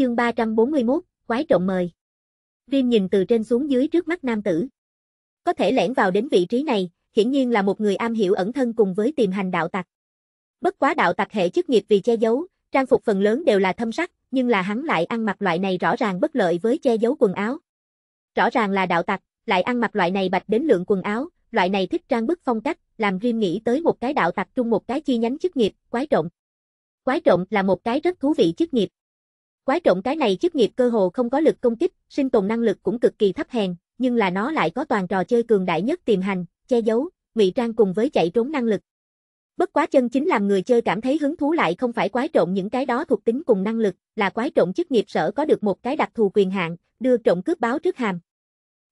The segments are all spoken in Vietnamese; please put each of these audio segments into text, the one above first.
chương 341, quái trộm mời. Rim nhìn từ trên xuống dưới trước mắt nam tử. Có thể lẻn vào đến vị trí này, hiển nhiên là một người am hiểu ẩn thân cùng với tìm hành đạo tặc. Bất quá đạo tặc hệ chức nghiệp vì che giấu, trang phục phần lớn đều là thâm sắc, nhưng là hắn lại ăn mặc loại này rõ ràng bất lợi với che giấu quần áo. Rõ ràng là đạo tặc, lại ăn mặc loại này bạch đến lượng quần áo, loại này thích trang bức phong cách, làm Rim nghĩ tới một cái đạo tặc trung một cái chi nhánh chức nghiệp, quái trộm. Quái trộm là một cái rất thú vị chức nghiệp. Quái trộm cái này chức nghiệp cơ hồ không có lực công kích, sinh tồn năng lực cũng cực kỳ thấp hèn, nhưng là nó lại có toàn trò chơi cường đại nhất tiềm hành, che giấu, ngụy trang cùng với chạy trốn năng lực. Bất quá chân chính làm người chơi cảm thấy hứng thú lại không phải quái trộm những cái đó thuộc tính cùng năng lực, là quái trộm chức nghiệp sở có được một cái đặc thù quyền hạn, đưa trộm cướp báo trước hàm.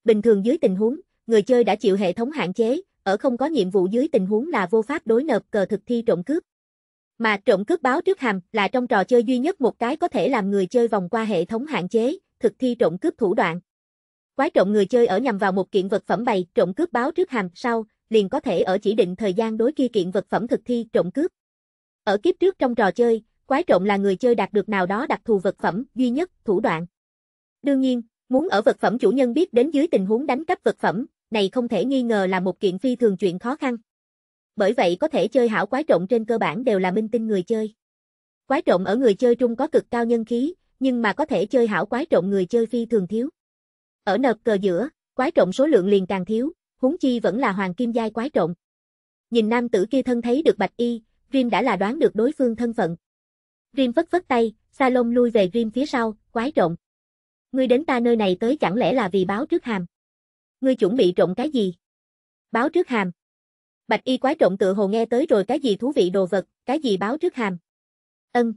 Bình thường dưới tình huống, người chơi đã chịu hệ thống hạn chế, ở không có nhiệm vụ dưới tình huống là vô pháp đối nộp cờ thực thi trộm cướp, mà trộm cướp báo trước hàm là trong trò chơi duy nhất một cái có thể làm người chơi vòng qua hệ thống hạn chế, thực thi trộm cướp thủ đoạn. Quái trộm người chơi ở nhằm vào một kiện vật phẩm bày trộm cướp báo trước hàm sau, liền có thể ở chỉ định thời gian đối kia kiện vật phẩm thực thi trộm cướp. Ở kiếp trước trong trò chơi, quái trộm là người chơi đạt được nào đó đặc thù vật phẩm duy nhất, thủ đoạn. Đương nhiên, muốn ở vật phẩm chủ nhân biết đến dưới tình huống đánh cắp vật phẩm, này không thể nghi ngờ là một kiện phi thường chuyện khó khăn bởi vậy có thể chơi hảo quái trộn trên cơ bản đều là minh tinh người chơi. Quái trộn ở người chơi trung có cực cao nhân khí, nhưng mà có thể chơi hảo quái trộn người chơi phi thường thiếu. Ở nợp cờ giữa, quái trộn số lượng liền càng thiếu, huống chi vẫn là hoàng kim giai quái trộn. Nhìn nam tử kia thân thấy được bạch y, Rim đã là đoán được đối phương thân phận. Rim phất phất tay, Salom lui về Rim phía sau, quái trộn. Ngươi đến ta nơi này tới chẳng lẽ là vì báo trước hàm. Ngươi chuẩn bị trộn cái gì? Báo trước hàm. Bạch y quái trộn tựa hồ nghe tới rồi cái gì thú vị đồ vật, cái gì báo trước hàm. Ân.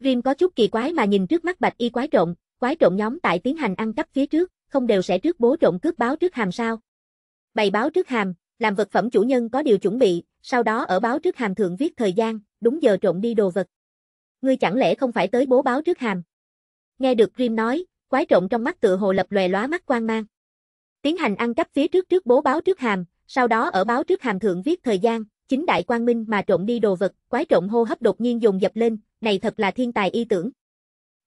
Rim có chút kỳ quái mà nhìn trước mắt bạch y quái trộn, quái trộn nhóm tại tiến hành ăn cắp phía trước, không đều sẽ trước bố trộn cướp báo trước hàm sao. Bày báo trước hàm, làm vật phẩm chủ nhân có điều chuẩn bị, sau đó ở báo trước hàm thượng viết thời gian, đúng giờ trộn đi đồ vật. Ngươi chẳng lẽ không phải tới bố báo trước hàm? Nghe được Grim nói, quái trộn trong mắt tựa hồ lập lòe lóa mắt quan mang. Tiến hành ăn cắp phía trước trước bố báo trước hàm, sau đó ở báo trước hàm thượng viết thời gian, chính đại quang minh mà trộm đi đồ vật, quái trộm hô hấp đột nhiên dồn dập lên, này thật là thiên tài y tưởng.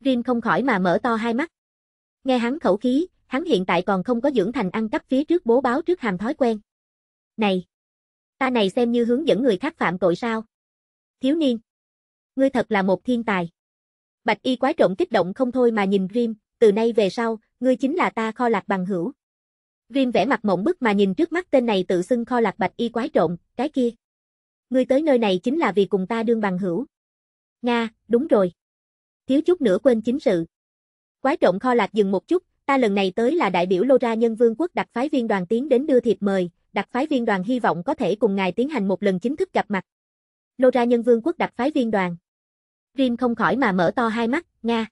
Rin không khỏi mà mở to hai mắt. Nghe hắn khẩu khí, hắn hiện tại còn không có dưỡng thành ăn cắp phía trước bố báo trước hàm thói quen. Này! Ta này xem như hướng dẫn người khác phạm tội sao? Thiếu niên! Ngươi thật là một thiên tài. Bạch y quái trộm kích động không thôi mà nhìn Rim, từ nay về sau, ngươi chính là ta kho lạc bằng hữu. Rim vẽ mặt mộng bức mà nhìn trước mắt tên này tự xưng kho lạc bạch y quái trộn, cái kia. Ngươi tới nơi này chính là vì cùng ta đương bằng hữu. Nga, đúng rồi. Thiếu chút nữa quên chính sự. Quái trộn kho lạc dừng một chút, ta lần này tới là đại biểu Lô Ra Nhân Vương quốc đặc phái viên đoàn tiến đến đưa thiệp mời, đặc phái viên đoàn hy vọng có thể cùng ngài tiến hành một lần chính thức gặp mặt. Lô Ra Nhân Vương quốc đặc phái viên đoàn. Rim không khỏi mà mở to hai mắt, Nga.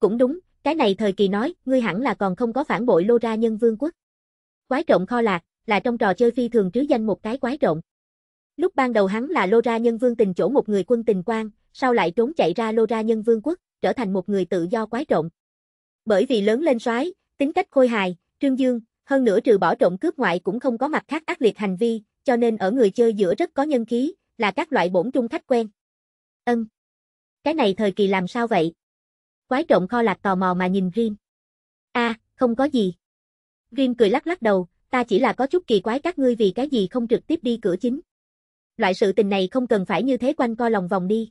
Cũng đúng, cái này thời kỳ nói, ngươi hẳn là còn không có phản bội Lô Ra Nhân Vương quốc. Quái trộm kho lạc, là trong trò chơi phi thường trứ danh một cái quái trộm. Lúc ban đầu hắn là Lô Ra Nhân Vương tình chỗ một người quân tình quan, sau lại trốn chạy ra Lô Ra Nhân Vương quốc, trở thành một người tự do quái trộm. Bởi vì lớn lên soái, tính cách khôi hài, trương dương, hơn nữa trừ bỏ trộm cướp ngoại cũng không có mặt khác ác liệt hành vi, cho nên ở người chơi giữa rất có nhân khí, là các loại bổn trung khách quen. Ân. Cái này thời kỳ làm sao vậy? Quái trộm kho lạc tò mò mà nhìn riêng. a à, không có gì. Green cười lắc lắc đầu, ta chỉ là có chút kỳ quái các ngươi vì cái gì không trực tiếp đi cửa chính. Loại sự tình này không cần phải như thế quanh co lòng vòng đi.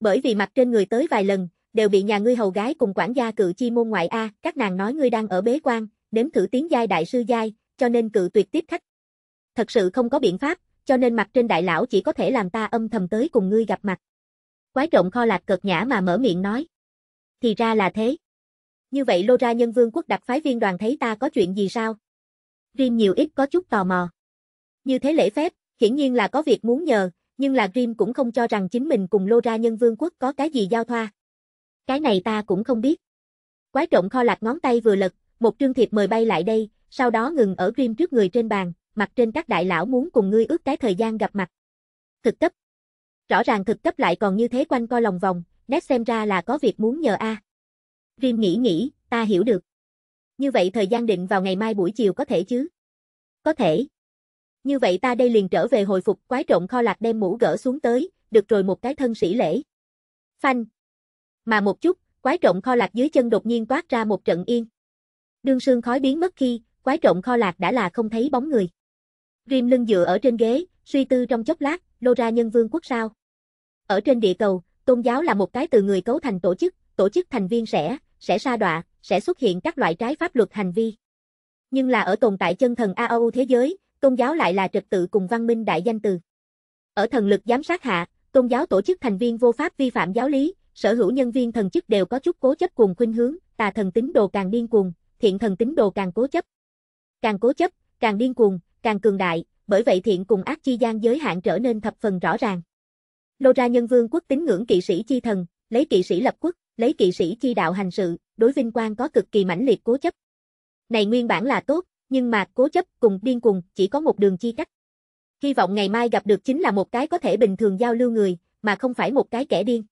Bởi vì mặt trên người tới vài lần, đều bị nhà ngươi hầu gái cùng quản gia cự chi môn ngoại A, các nàng nói ngươi đang ở bế quan, nếm thử tiếng giai đại sư giai, cho nên cự tuyệt tiếp khách. Thật sự không có biện pháp, cho nên mặt trên đại lão chỉ có thể làm ta âm thầm tới cùng ngươi gặp mặt. Quái trộn kho lạc cợt nhã mà mở miệng nói. Thì ra là thế. Như vậy lô ra nhân vương quốc đặc phái viên đoàn thấy ta có chuyện gì sao? Rim nhiều ít có chút tò mò. Như thế lễ phép, hiển nhiên là có việc muốn nhờ, nhưng là Grim cũng không cho rằng chính mình cùng lô ra nhân vương quốc có cái gì giao thoa. Cái này ta cũng không biết. Quái trộm kho lạc ngón tay vừa lật, một trương thiệp mời bay lại đây, sau đó ngừng ở Grim trước người trên bàn, mặt trên các đại lão muốn cùng ngươi ước cái thời gian gặp mặt. Thực cấp. Rõ ràng thực cấp lại còn như thế quanh co lòng vòng, nét xem ra là có việc muốn nhờ a. À. Rim nghĩ nghĩ, ta hiểu được. Như vậy thời gian định vào ngày mai buổi chiều có thể chứ? Có thể. Như vậy ta đây liền trở về hồi phục quái trộn kho lạc đem mũ gỡ xuống tới, được rồi một cái thân sĩ lễ. Phanh. Mà một chút, quái trộn kho lạc dưới chân đột nhiên toát ra một trận yên. Đương sương khói biến mất khi, quái trộn kho lạc đã là không thấy bóng người. Rim lưng dựa ở trên ghế, suy tư trong chốc lát, lô ra nhân vương quốc sao. Ở trên địa cầu, tôn giáo là một cái từ người cấu thành tổ chức, tổ chức thành viên sẽ, sẽ sa đọa, sẽ xuất hiện các loại trái pháp luật hành vi. Nhưng là ở tồn tại chân thần AOU thế giới, tôn giáo lại là trật tự cùng văn minh đại danh từ. Ở thần lực giám sát hạ, tôn giáo tổ chức thành viên vô pháp vi phạm giáo lý, sở hữu nhân viên thần chức đều có chút cố chấp cùng khuynh hướng, tà thần tính đồ càng điên cuồng, thiện thần tính đồ càng cố chấp. Càng cố chấp, càng điên cuồng, càng cường đại, bởi vậy thiện cùng ác chi gian giới hạn trở nên thập phần rõ ràng. Lô ra nhân vương quốc tín ngưỡng kỵ sĩ chi thần, lấy kỵ sĩ lập quốc lấy kỵ sĩ chi đạo hành sự, đối vinh quang có cực kỳ mãnh liệt cố chấp. Này nguyên bản là tốt, nhưng mà cố chấp cùng điên cùng chỉ có một đường chi cắt Hy vọng ngày mai gặp được chính là một cái có thể bình thường giao lưu người, mà không phải một cái kẻ điên.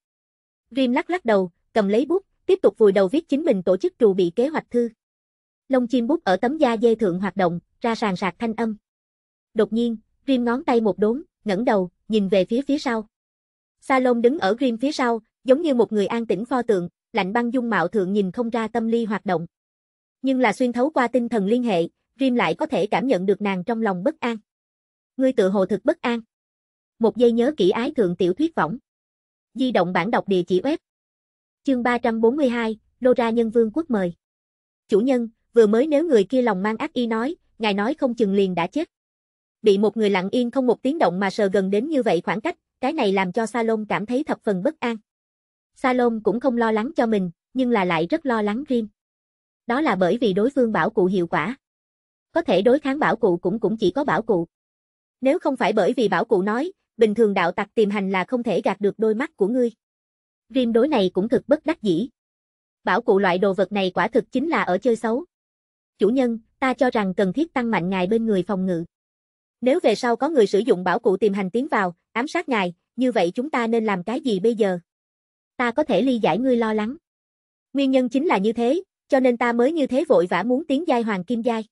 Rim lắc lắc đầu, cầm lấy bút, tiếp tục vùi đầu viết chính mình tổ chức trù bị kế hoạch thư. Lông chim bút ở tấm da dê thượng hoạt động, ra sàn sạc thanh âm. Đột nhiên, Rim ngón tay một đốn, ngẩng đầu, nhìn về phía phía sau. Salon đứng ở Rim phía sau, giống như một người an tĩnh pho tượng, lạnh băng dung mạo thượng nhìn không ra tâm ly hoạt động. Nhưng là xuyên thấu qua tinh thần liên hệ, Rim lại có thể cảm nhận được nàng trong lòng bất an. Ngươi tự hồ thực bất an. Một giây nhớ kỹ ái thượng tiểu thuyết võng. Di động bản đọc địa chỉ web. Chương 342, Lô ra nhân vương quốc mời. Chủ nhân, vừa mới nếu người kia lòng mang ác y nói, ngài nói không chừng liền đã chết. Bị một người lặng yên không một tiếng động mà sờ gần đến như vậy khoảng cách, cái này làm cho Salon cảm thấy thập phần bất an. Salom cũng không lo lắng cho mình, nhưng là lại rất lo lắng riêng. Đó là bởi vì đối phương bảo cụ hiệu quả. Có thể đối kháng bảo cụ cũng cũng chỉ có bảo cụ. Nếu không phải bởi vì bảo cụ nói, bình thường đạo tặc tìm hành là không thể gạt được đôi mắt của ngươi. Riêng đối này cũng thực bất đắc dĩ. Bảo cụ loại đồ vật này quả thực chính là ở chơi xấu. Chủ nhân, ta cho rằng cần thiết tăng mạnh ngài bên người phòng ngự. Nếu về sau có người sử dụng bảo cụ tìm hành tiến vào, ám sát ngài, như vậy chúng ta nên làm cái gì bây giờ? ta có thể ly giải ngươi lo lắng. Nguyên nhân chính là như thế, cho nên ta mới như thế vội vã muốn tiến giai hoàng kim giai.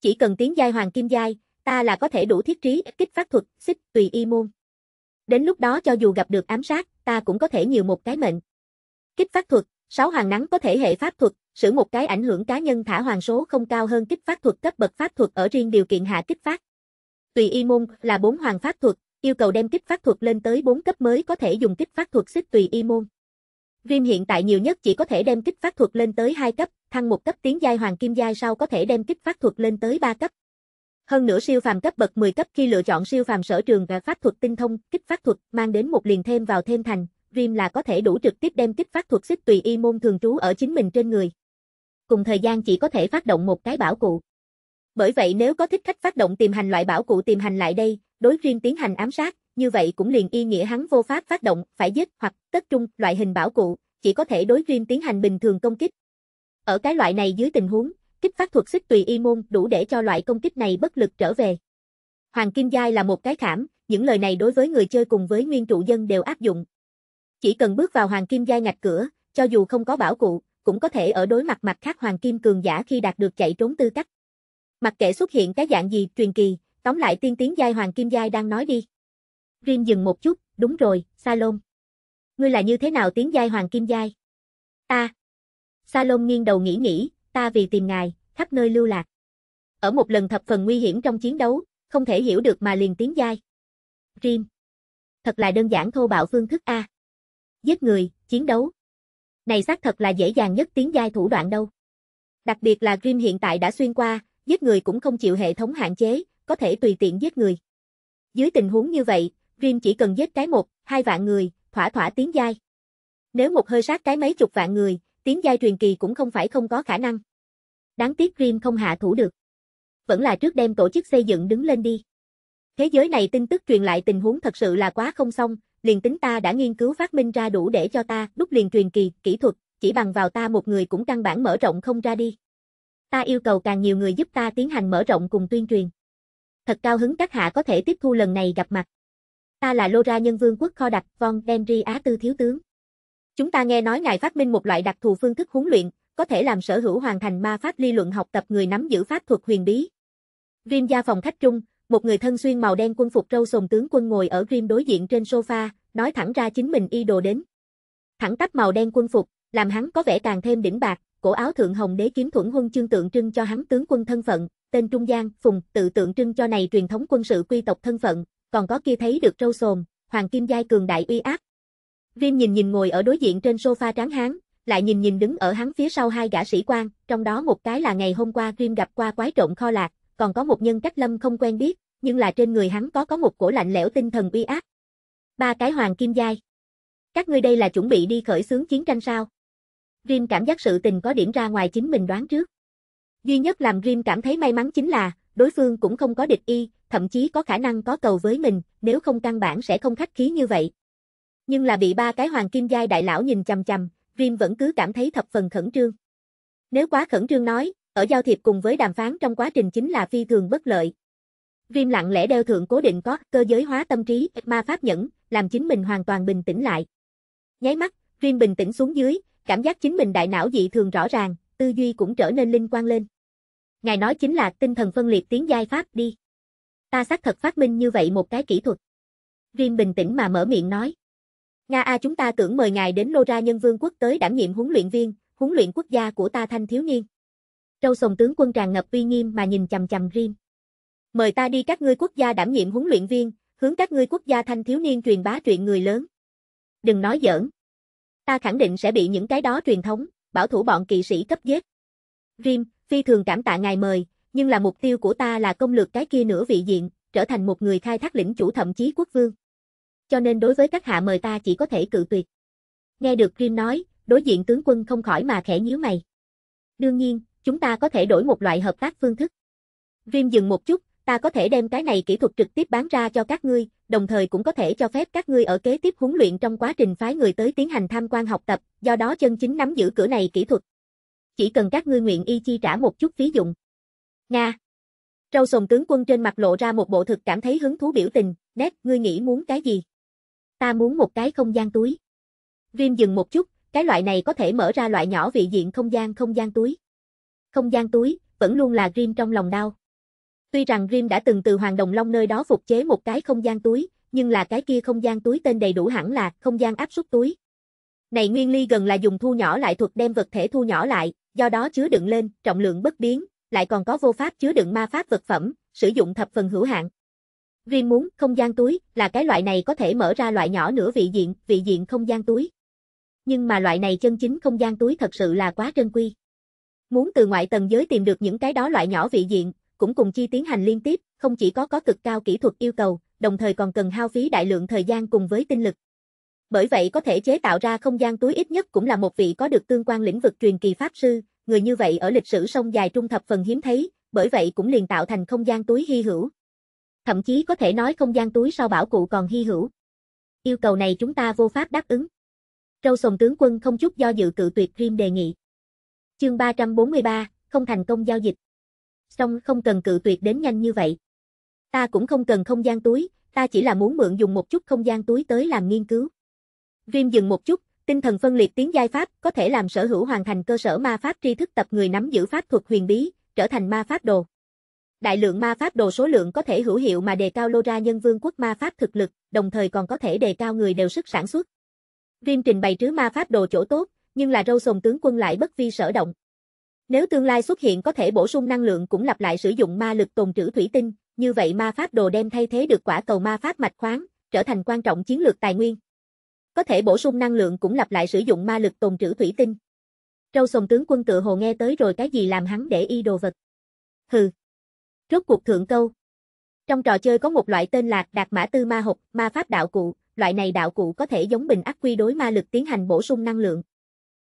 Chỉ cần tiến giai hoàng kim giai, ta là có thể đủ thiết trí kích phát thuật, xích, tùy y môn. Đến lúc đó cho dù gặp được ám sát, ta cũng có thể nhiều một cái mệnh. Kích phát thuật, sáu hoàng nắng có thể hệ pháp thuật, sử một cái ảnh hưởng cá nhân thả hoàng số không cao hơn kích phát thuật cấp bậc pháp thuật ở riêng điều kiện hạ kích phát. Tùy y môn là bốn hoàng pháp thuật, yêu cầu đem kích phát thuật lên tới 4 cấp mới có thể dùng kích phát thuật xích tùy y môn. Rim hiện tại nhiều nhất chỉ có thể đem kích phát thuật lên tới 2 cấp, thăng một cấp tiến giai hoàng kim giai sau có thể đem kích phát thuật lên tới 3 cấp. Hơn nữa siêu phàm cấp bậc 10 cấp khi lựa chọn siêu phàm sở trường và pháp thuật tinh thông, kích phát thuật mang đến một liền thêm vào thêm thành, Rim là có thể đủ trực tiếp đem kích phát thuật xích tùy y môn thường trú ở chính mình trên người. Cùng thời gian chỉ có thể phát động một cái bảo cụ. Bởi vậy nếu có thích khách phát động tìm hành loại bảo cụ tìm hành lại đây, đối riêng tiến hành ám sát, như vậy cũng liền y nghĩa hắn vô pháp phát động, phải giết hoặc tất trung loại hình bảo cụ, chỉ có thể đối riêng tiến hành bình thường công kích. Ở cái loại này dưới tình huống, kích phát thuật xích tùy y môn đủ để cho loại công kích này bất lực trở về. Hoàng Kim Giai là một cái khảm, những lời này đối với người chơi cùng với nguyên trụ dân đều áp dụng. Chỉ cần bước vào Hoàng Kim Giai ngạch cửa, cho dù không có bảo cụ, cũng có thể ở đối mặt mặt khác Hoàng Kim Cường giả khi đạt được chạy trốn tư cách. Mặc kệ xuất hiện cái dạng gì truyền kỳ, Tóm lại tiên tiến giai hoàng kim giai đang nói đi. Rim dừng một chút, đúng rồi, Salom. Ngươi là như thế nào tiến giai hoàng kim giai? Ta. Salom nghiêng đầu nghĩ nghĩ, ta vì tìm ngài, khắp nơi lưu lạc. Ở một lần thập phần nguy hiểm trong chiến đấu, không thể hiểu được mà liền tiến giai. Rim. Thật là đơn giản thô bạo phương thức A. Giết người, chiến đấu. Này xác thật là dễ dàng nhất tiến giai thủ đoạn đâu. Đặc biệt là Grim hiện tại đã xuyên qua, giết người cũng không chịu hệ thống hạn chế, có thể tùy tiện giết người. Dưới tình huống như vậy, Rim chỉ cần giết cái một, hai vạn người, thỏa thỏa tiến giai. Nếu một hơi sát cái mấy chục vạn người, tiến giai truyền kỳ cũng không phải không có khả năng. Đáng tiếc Rim không hạ thủ được. Vẫn là trước đem tổ chức xây dựng đứng lên đi. Thế giới này tin tức truyền lại tình huống thật sự là quá không xong, liền tính ta đã nghiên cứu phát minh ra đủ để cho ta đúc liền truyền kỳ, kỹ thuật, chỉ bằng vào ta một người cũng căn bản mở rộng không ra đi. Ta yêu cầu càng nhiều người giúp ta tiến hành mở rộng cùng tuyên truyền thật cao hứng các hạ có thể tiếp thu lần này gặp mặt. Ta là Lora nhân vương quốc kho đặc Von Denry Á Tư Thiếu Tướng. Chúng ta nghe nói ngài phát minh một loại đặc thù phương thức huấn luyện, có thể làm sở hữu hoàn thành ma pháp lý luận học tập người nắm giữ pháp thuật huyền bí. Rim gia phòng khách trung, một người thân xuyên màu đen quân phục râu sồn tướng quân ngồi ở Rim đối diện trên sofa, nói thẳng ra chính mình y đồ đến. Thẳng tắp màu đen quân phục, làm hắn có vẻ càng thêm đỉnh bạc, cổ áo thượng hồng đế kiếm thuẫn huân chương tượng trưng cho hắn tướng quân thân phận, tên trung gian, phùng, tự tượng trưng cho này truyền thống quân sự quy tộc thân phận, còn có kia thấy được trâu sồn, hoàng kim giai cường đại uy áp. Viêm nhìn nhìn ngồi ở đối diện trên sofa tráng hán, lại nhìn nhìn đứng ở hắn phía sau hai gã sĩ quan, trong đó một cái là ngày hôm qua Viêm gặp qua quái trộn kho lạc, còn có một nhân cách lâm không quen biết, nhưng là trên người hắn có có một cổ lạnh lẽo tinh thần uy áp. Ba cái hoàng kim giai. Các ngươi đây là chuẩn bị đi khởi xướng chiến tranh sao? Viêm cảm giác sự tình có điểm ra ngoài chính mình đoán trước. Duy nhất làm Grim cảm thấy may mắn chính là, đối phương cũng không có địch y, thậm chí có khả năng có cầu với mình, nếu không căn bản sẽ không khách khí như vậy. Nhưng là bị ba cái hoàng kim giai đại lão nhìn chằm chằm, Grim vẫn cứ cảm thấy thập phần khẩn trương. Nếu quá khẩn trương nói, ở giao thiệp cùng với đàm phán trong quá trình chính là phi thường bất lợi. Grim lặng lẽ đeo thượng cố định có cơ giới hóa tâm trí ma pháp nhẫn, làm chính mình hoàn toàn bình tĩnh lại. Nháy mắt, Grim bình tĩnh xuống dưới, cảm giác chính mình đại não dị thường rõ ràng, tư duy cũng trở nên linh quang lên ngài nói chính là tinh thần phân liệt tiếng giai pháp đi. Ta xác thật phát minh như vậy một cái kỹ thuật. Rim bình tĩnh mà mở miệng nói. Nga A chúng ta tưởng mời ngài đến Lô Ra Nhân Vương quốc tới đảm nhiệm huấn luyện viên, huấn luyện quốc gia của ta thanh thiếu niên. Trâu sồng tướng quân tràn ngập uy nghiêm mà nhìn chầm chầm Rim. Mời ta đi các ngươi quốc gia đảm nhiệm huấn luyện viên, hướng các ngươi quốc gia thanh thiếu niên truyền bá chuyện người lớn. Đừng nói giỡn. Ta khẳng định sẽ bị những cái đó truyền thống, bảo thủ bọn kỵ sĩ cấp giết. Rim, phi thường cảm tạ ngài mời, nhưng là mục tiêu của ta là công lược cái kia nửa vị diện, trở thành một người khai thác lĩnh chủ thậm chí quốc vương. Cho nên đối với các hạ mời ta chỉ có thể cự tuyệt. Nghe được Grim nói, đối diện tướng quân không khỏi mà khẽ nhíu mày. Đương nhiên, chúng ta có thể đổi một loại hợp tác phương thức. Grim dừng một chút, ta có thể đem cái này kỹ thuật trực tiếp bán ra cho các ngươi, đồng thời cũng có thể cho phép các ngươi ở kế tiếp huấn luyện trong quá trình phái người tới tiến hành tham quan học tập, do đó chân chính nắm giữ cửa này kỹ thuật chỉ cần các ngươi nguyện y chi trả một chút phí dụng. Nga Râu sồn tướng quân trên mặt lộ ra một bộ thực cảm thấy hứng thú biểu tình, nét, ngươi nghĩ muốn cái gì? Ta muốn một cái không gian túi. Viêm dừng một chút, cái loại này có thể mở ra loại nhỏ vị diện không gian không gian túi. Không gian túi, vẫn luôn là Grim trong lòng đau. Tuy rằng Grim đã từng từ Hoàng Đồng Long nơi đó phục chế một cái không gian túi, nhưng là cái kia không gian túi tên đầy đủ hẳn là không gian áp suất túi. Này Nguyên Ly gần là dùng thu nhỏ lại thuật đem vật thể thu nhỏ lại, do đó chứa đựng lên, trọng lượng bất biến, lại còn có vô pháp chứa đựng ma pháp vật phẩm, sử dụng thập phần hữu hạn. Riêng muốn không gian túi là cái loại này có thể mở ra loại nhỏ nửa vị diện, vị diện không gian túi. Nhưng mà loại này chân chính không gian túi thật sự là quá trân quy. Muốn từ ngoại tầng giới tìm được những cái đó loại nhỏ vị diện, cũng cùng chi tiến hành liên tiếp, không chỉ có có cực cao kỹ thuật yêu cầu, đồng thời còn cần hao phí đại lượng thời gian cùng với tinh lực. Bởi vậy có thể chế tạo ra không gian túi ít nhất cũng là một vị có được tương quan lĩnh vực truyền kỳ pháp sư, người như vậy ở lịch sử sông dài trung thập phần hiếm thấy, bởi vậy cũng liền tạo thành không gian túi hy hữu. Thậm chí có thể nói không gian túi sau bảo cụ còn hy hữu. Yêu cầu này chúng ta vô pháp đáp ứng. Râu sồng tướng quân không chút do dự cự tuyệt Dream đề nghị. Chương 343, không thành công giao dịch. song không cần cự tuyệt đến nhanh như vậy. Ta cũng không cần không gian túi, ta chỉ là muốn mượn dùng một chút không gian túi tới làm nghiên cứu. Dream dừng một chút, tinh thần phân liệt tiếng giai pháp có thể làm sở hữu hoàn thành cơ sở ma pháp tri thức tập người nắm giữ pháp thuật huyền bí, trở thành ma pháp đồ. Đại lượng ma pháp đồ số lượng có thể hữu hiệu mà đề cao lô ra nhân vương quốc ma pháp thực lực, đồng thời còn có thể đề cao người đều sức sản xuất. Dream trình bày trứ ma pháp đồ chỗ tốt, nhưng là râu sồng tướng quân lại bất vi sở động. Nếu tương lai xuất hiện có thể bổ sung năng lượng cũng lặp lại sử dụng ma lực tồn trữ thủy tinh, như vậy ma pháp đồ đem thay thế được quả cầu ma pháp mạch khoáng, trở thành quan trọng chiến lược tài nguyên. Có thể bổ sung năng lượng cũng lặp lại sử dụng ma lực tồn trữ thủy tinh. Râu sồng tướng quân tự hồ nghe tới rồi cái gì làm hắn để y đồ vật. Hừ. Rốt cuộc thượng câu. Trong trò chơi có một loại tên là Đạt Mã Tư Ma Hộc, Ma Pháp Đạo Cụ, loại này đạo cụ có thể giống bình ắc quy đối ma lực tiến hành bổ sung năng lượng.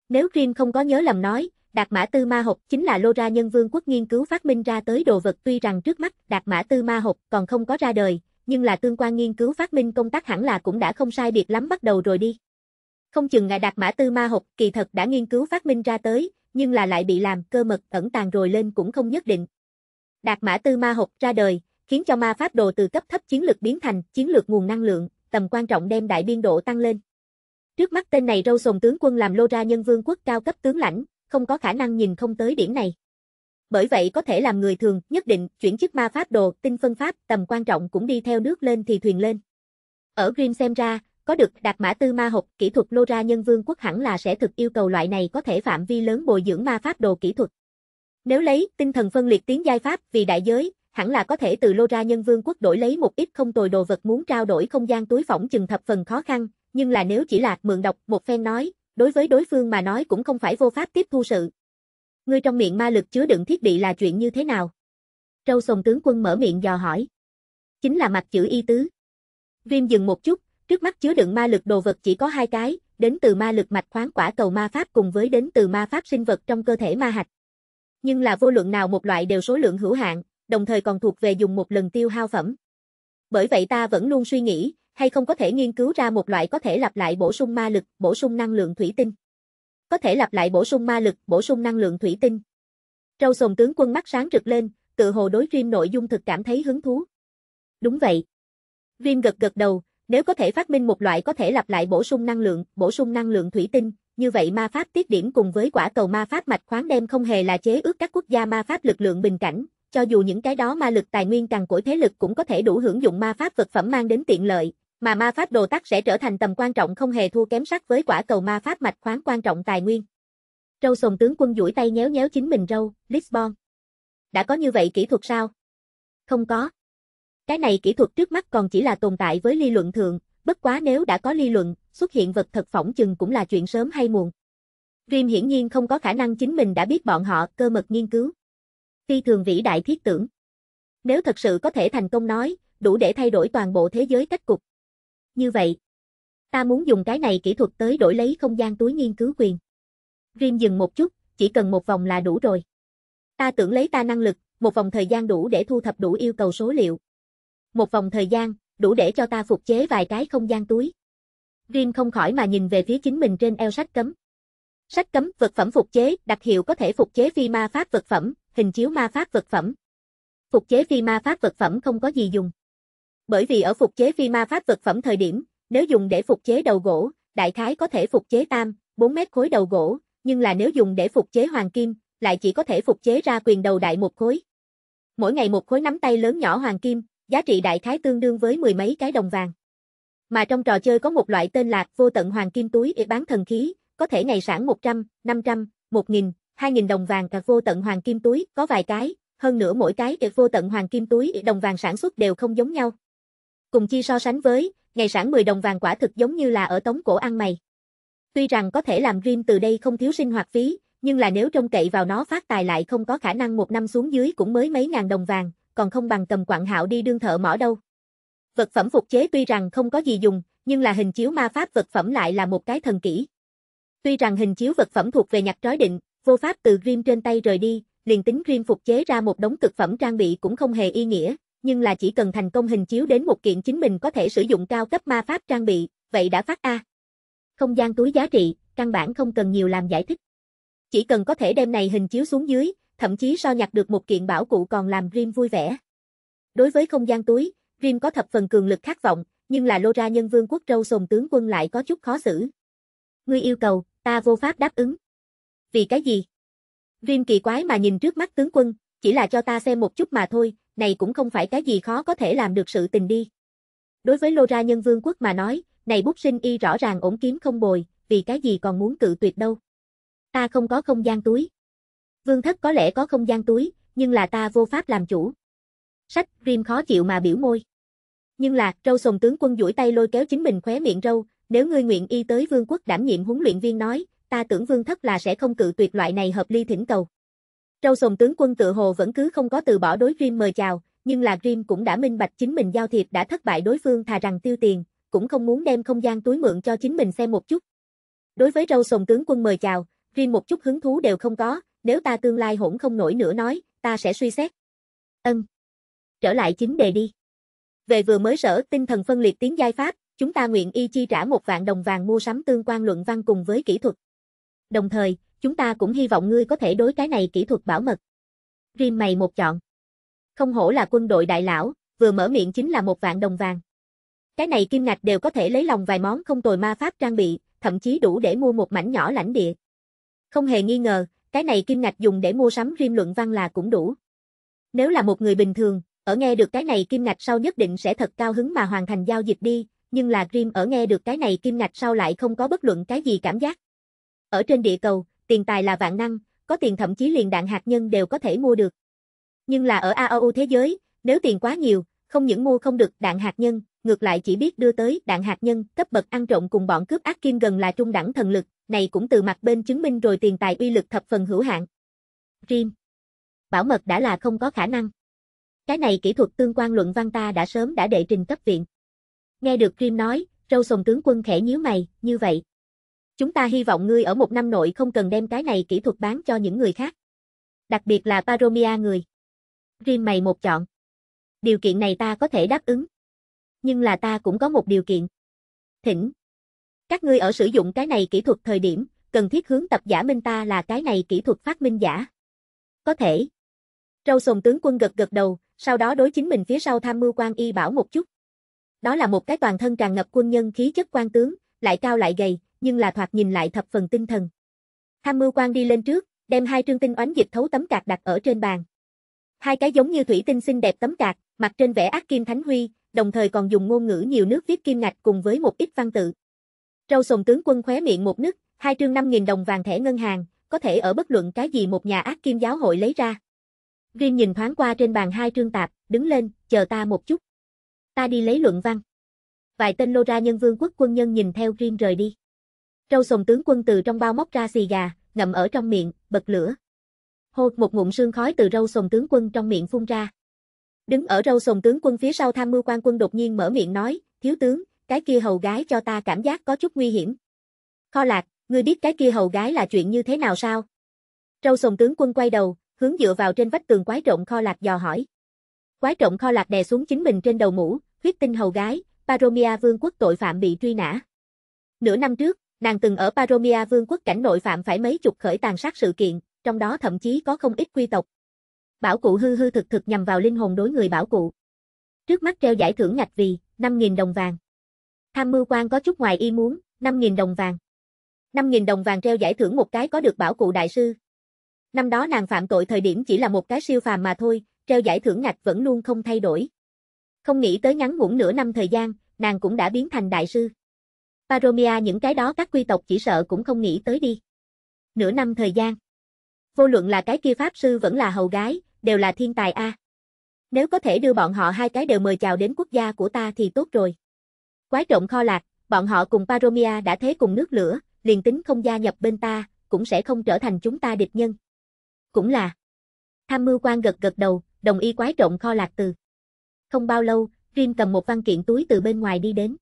Nếu Rim không có nhớ lầm nói, Đạt Mã Tư Ma Hộc chính là lô ra nhân vương quốc nghiên cứu phát minh ra tới đồ vật tuy rằng trước mắt Đạt Mã Tư Ma Hộc còn không có ra đời, nhưng là tương quan nghiên cứu phát minh công tác hẳn là cũng đã không sai biệt lắm bắt đầu rồi đi. Không chừng ngài đạt mã tư ma hộp kỳ thật đã nghiên cứu phát minh ra tới, nhưng là lại bị làm cơ mật ẩn tàng rồi lên cũng không nhất định. Đạt mã tư ma hộp ra đời, khiến cho ma pháp đồ từ cấp thấp chiến lược biến thành chiến lược nguồn năng lượng, tầm quan trọng đem đại biên độ tăng lên. Trước mắt tên này râu sồn tướng quân làm lô ra nhân vương quốc cao cấp tướng lãnh, không có khả năng nhìn không tới điểm này bởi vậy có thể làm người thường nhất định chuyển chức ma pháp đồ, tinh phân pháp, tầm quan trọng cũng đi theo nước lên thì thuyền lên. Ở Grim xem ra, có được đạt mã tư ma hộp, kỹ thuật lô ra nhân vương quốc hẳn là sẽ thực yêu cầu loại này có thể phạm vi lớn bồi dưỡng ma pháp đồ kỹ thuật. Nếu lấy tinh thần phân liệt tiếng giai pháp vì đại giới, hẳn là có thể từ lô ra nhân vương quốc đổi lấy một ít không tồi đồ vật muốn trao đổi không gian túi phỏng chừng thập phần khó khăn, nhưng là nếu chỉ là mượn đọc một phen nói, đối với đối phương mà nói cũng không phải vô pháp tiếp thu sự. Ngươi trong miệng ma lực chứa đựng thiết bị là chuyện như thế nào? Trâu sồng tướng quân mở miệng dò hỏi. Chính là mặt chữ y tứ. Viêm dừng một chút, trước mắt chứa đựng ma lực đồ vật chỉ có hai cái, đến từ ma lực mạch khoáng quả cầu ma pháp cùng với đến từ ma pháp sinh vật trong cơ thể ma hạch. Nhưng là vô lượng nào một loại đều số lượng hữu hạn, đồng thời còn thuộc về dùng một lần tiêu hao phẩm. Bởi vậy ta vẫn luôn suy nghĩ, hay không có thể nghiên cứu ra một loại có thể lặp lại bổ sung ma lực, bổ sung năng lượng thủy tinh. Có thể lặp lại bổ sung ma lực, bổ sung năng lượng thủy tinh. Râu sồn tướng quân mắt sáng rực lên, tự hồ đối Rim nội dung thực cảm thấy hứng thú. Đúng vậy. viêm gật gật đầu, nếu có thể phát minh một loại có thể lặp lại bổ sung năng lượng, bổ sung năng lượng thủy tinh, như vậy ma pháp tiết điểm cùng với quả cầu ma pháp mạch khoáng đem không hề là chế ước các quốc gia ma pháp lực lượng bình cảnh, cho dù những cái đó ma lực tài nguyên càng cỗi thế lực cũng có thể đủ hưởng dụng ma pháp vật phẩm mang đến tiện lợi, mà ma pháp đồ tắc sẽ trở thành tầm quan trọng không hề thua kém sắc với quả cầu ma pháp mạch khoáng quan trọng tài nguyên. Râu sồn tướng quân duỗi tay nhéo nhéo chính mình râu, Lisbon. Đã có như vậy kỹ thuật sao? Không có. Cái này kỹ thuật trước mắt còn chỉ là tồn tại với lý luận thượng, bất quá nếu đã có lý luận, xuất hiện vật thật phỏng chừng cũng là chuyện sớm hay muộn. Dream hiển nhiên không có khả năng chính mình đã biết bọn họ cơ mật nghiên cứu. Phi thường vĩ đại thiết tưởng. Nếu thật sự có thể thành công nói, đủ để thay đổi toàn bộ thế giới cách cục như vậy. Ta muốn dùng cái này kỹ thuật tới đổi lấy không gian túi nghiên cứu quyền. Rim dừng một chút, chỉ cần một vòng là đủ rồi. Ta tưởng lấy ta năng lực, một vòng thời gian đủ để thu thập đủ yêu cầu số liệu. Một vòng thời gian, đủ để cho ta phục chế vài cái không gian túi. Rim không khỏi mà nhìn về phía chính mình trên eo sách cấm. Sách cấm vật phẩm phục chế, đặc hiệu có thể phục chế phi ma pháp vật phẩm, hình chiếu ma pháp vật phẩm. Phục chế phi ma pháp vật phẩm không có gì dùng. Bởi vì ở phục chế phi ma pháp vật phẩm thời điểm, nếu dùng để phục chế đầu gỗ, đại khái có thể phục chế tam, 4 mét khối đầu gỗ, nhưng là nếu dùng để phục chế hoàng kim, lại chỉ có thể phục chế ra quyền đầu đại một khối. Mỗi ngày một khối nắm tay lớn nhỏ hoàng kim, giá trị đại khái tương đương với mười mấy cái đồng vàng. Mà trong trò chơi có một loại tên là vô tận hoàng kim túi để bán thần khí, có thể ngày sản 100, 500, 1000, 2000 đồng vàng cả vô tận hoàng kim túi, có vài cái, hơn nữa mỗi cái để vô tận hoàng kim túi để đồng vàng sản xuất đều không giống nhau. Cùng chi so sánh với, ngày sản 10 đồng vàng quả thực giống như là ở tống cổ ăn mày. Tuy rằng có thể làm rim từ đây không thiếu sinh hoạt phí, nhưng là nếu trông cậy vào nó phát tài lại không có khả năng một năm xuống dưới cũng mới mấy ngàn đồng vàng, còn không bằng cầm quặng hạo đi đương thợ mỏ đâu. Vật phẩm phục chế tuy rằng không có gì dùng, nhưng là hình chiếu ma pháp vật phẩm lại là một cái thần kỹ. Tuy rằng hình chiếu vật phẩm thuộc về nhặt trói định, vô pháp từ Grim trên tay rời đi, liền tính Grim phục chế ra một đống cực phẩm trang bị cũng không hề ý nghĩa, nhưng là chỉ cần thành công hình chiếu đến một kiện chính mình có thể sử dụng cao cấp ma pháp trang bị, vậy đã phát A. Không gian túi giá trị, căn bản không cần nhiều làm giải thích. Chỉ cần có thể đem này hình chiếu xuống dưới, thậm chí so nhặt được một kiện bảo cụ còn làm grim vui vẻ. Đối với không gian túi, grim có thập phần cường lực khát vọng, nhưng là lô ra nhân vương quốc trâu sồn tướng quân lại có chút khó xử. Ngươi yêu cầu, ta vô pháp đáp ứng. Vì cái gì? grim kỳ quái mà nhìn trước mắt tướng quân, chỉ là cho ta xem một chút mà thôi, này cũng không phải cái gì khó có thể làm được sự tình đi. Đối với Lô Ra Nhân Vương quốc mà nói, này bút sinh y rõ ràng ổn kiếm không bồi, vì cái gì còn muốn cự tuyệt đâu. Ta không có không gian túi. Vương thất có lẽ có không gian túi, nhưng là ta vô pháp làm chủ. Sách, Rim khó chịu mà biểu môi. Nhưng là, râu sồng tướng quân duỗi tay lôi kéo chính mình khóe miệng râu, nếu ngươi nguyện y tới vương quốc đảm nhiệm huấn luyện viên nói, ta tưởng vương thất là sẽ không cự tuyệt loại này hợp ly thỉnh cầu. Râu sồn tướng quân tự hồ vẫn cứ không có từ bỏ đối Dream mời chào, nhưng là Dream cũng đã minh bạch chính mình giao thiệp đã thất bại đối phương thà rằng tiêu tiền, cũng không muốn đem không gian túi mượn cho chính mình xem một chút. Đối với râu sồn tướng quân mời chào, Dream một chút hứng thú đều không có, nếu ta tương lai hỗn không nổi nữa nói, ta sẽ suy xét. Ân. Trở lại chính đề đi. Về vừa mới sở tinh thần phân liệt tiếng giai pháp, chúng ta nguyện y chi trả một vạn đồng vàng mua sắm tương quan luận văn cùng với kỹ thuật. Đồng thời, chúng ta cũng hy vọng ngươi có thể đối cái này kỹ thuật bảo mật. Riêng mày một chọn. Không hổ là quân đội đại lão, vừa mở miệng chính là một vạn đồng vàng. Cái này kim ngạch đều có thể lấy lòng vài món không tồi ma pháp trang bị, thậm chí đủ để mua một mảnh nhỏ lãnh địa. Không hề nghi ngờ, cái này kim ngạch dùng để mua sắm riêng luận văn là cũng đủ. Nếu là một người bình thường, ở nghe được cái này kim ngạch sau nhất định sẽ thật cao hứng mà hoàn thành giao dịch đi, nhưng là Grim ở nghe được cái này kim ngạch sau lại không có bất luận cái gì cảm giác. Ở trên địa cầu, tiền tài là vạn năng, có tiền thậm chí liền đạn hạt nhân đều có thể mua được. Nhưng là ở AOU thế giới, nếu tiền quá nhiều, không những mua không được đạn hạt nhân, ngược lại chỉ biết đưa tới đạn hạt nhân, cấp bậc ăn trộm cùng bọn cướp ác kim gần là trung đẳng thần lực, này cũng từ mặt bên chứng minh rồi tiền tài uy lực thập phần hữu hạn. Rim. Bảo mật đã là không có khả năng. Cái này kỹ thuật tương quan luận văn ta đã sớm đã đệ trình cấp viện. Nghe được Rim nói, râu sồng tướng quân khẽ nhíu mày, như vậy. Chúng ta hy vọng ngươi ở một năm nội không cần đem cái này kỹ thuật bán cho những người khác. Đặc biệt là Paromia người. Rim mày một chọn. Điều kiện này ta có thể đáp ứng. Nhưng là ta cũng có một điều kiện. Thỉnh. Các ngươi ở sử dụng cái này kỹ thuật thời điểm, cần thiết hướng tập giả minh ta là cái này kỹ thuật phát minh giả. Có thể. Râu sồn tướng quân gật gật đầu, sau đó đối chính mình phía sau tham mưu quan y bảo một chút. Đó là một cái toàn thân tràn ngập quân nhân khí chất quan tướng, lại cao lại gầy, nhưng là thoạt nhìn lại thập phần tinh thần. Tham mưu quan đi lên trước, đem hai trương tinh oánh dịch thấu tấm cạc đặt ở trên bàn. Hai cái giống như thủy tinh xinh đẹp tấm cạc, mặt trên vẽ ác kim thánh huy, đồng thời còn dùng ngôn ngữ nhiều nước viết kim ngạch cùng với một ít văn tự. Râu sồn tướng quân khóe miệng một nứt, hai trương 5.000 đồng vàng thẻ ngân hàng, có thể ở bất luận cái gì một nhà ác kim giáo hội lấy ra. Green nhìn thoáng qua trên bàn hai trương tạp, đứng lên, chờ ta một chút. Ta đi lấy luận văn. Vài tên lô ra nhân vương quốc quân nhân nhìn theo Green rời đi. Râu sồng tướng quân từ trong bao móc ra xì gà, ngậm ở trong miệng, bật lửa. hột một ngụm sương khói từ râu sồng tướng quân trong miệng phun ra. Đứng ở râu sồng tướng quân phía sau tham mưu quan quân đột nhiên mở miệng nói, thiếu tướng, cái kia hầu gái cho ta cảm giác có chút nguy hiểm. Kho lạc, ngươi biết cái kia hầu gái là chuyện như thế nào sao? Râu sồng tướng quân quay đầu, hướng dựa vào trên vách tường quái trộn kho lạc dò hỏi. Quái trộn kho lạc đè xuống chính mình trên đầu mũ, huyết tinh hầu gái, Paromia vương quốc tội phạm bị truy nã. Nửa năm trước, Nàng từng ở Paromia vương quốc cảnh nội phạm phải mấy chục khởi tàn sát sự kiện, trong đó thậm chí có không ít quy tộc. Bảo cụ hư hư thực thực nhằm vào linh hồn đối người bảo cụ. Trước mắt treo giải thưởng ngạch vì 5.000 đồng vàng. Tham mưu quan có chút ngoài ý muốn, 5.000 đồng vàng. 5.000 đồng vàng treo giải thưởng một cái có được bảo cụ đại sư. Năm đó nàng phạm tội thời điểm chỉ là một cái siêu phàm mà thôi, treo giải thưởng ngạch vẫn luôn không thay đổi. Không nghĩ tới ngắn ngủn nửa năm thời gian, nàng cũng đã biến thành đại sư. Paromia những cái đó các quy tộc chỉ sợ cũng không nghĩ tới đi. Nửa năm thời gian. Vô luận là cái kia pháp sư vẫn là hầu gái, đều là thiên tài a. Nếu có thể đưa bọn họ hai cái đều mời chào đến quốc gia của ta thì tốt rồi. Quái trọng kho lạc, bọn họ cùng Paromia đã thế cùng nước lửa, liền tính không gia nhập bên ta, cũng sẽ không trở thành chúng ta địch nhân. Cũng là. Tham mưu quan gật gật đầu, đồng ý quái trọng kho lạc từ. Không bao lâu, Rim cầm một văn kiện túi từ bên ngoài đi đến.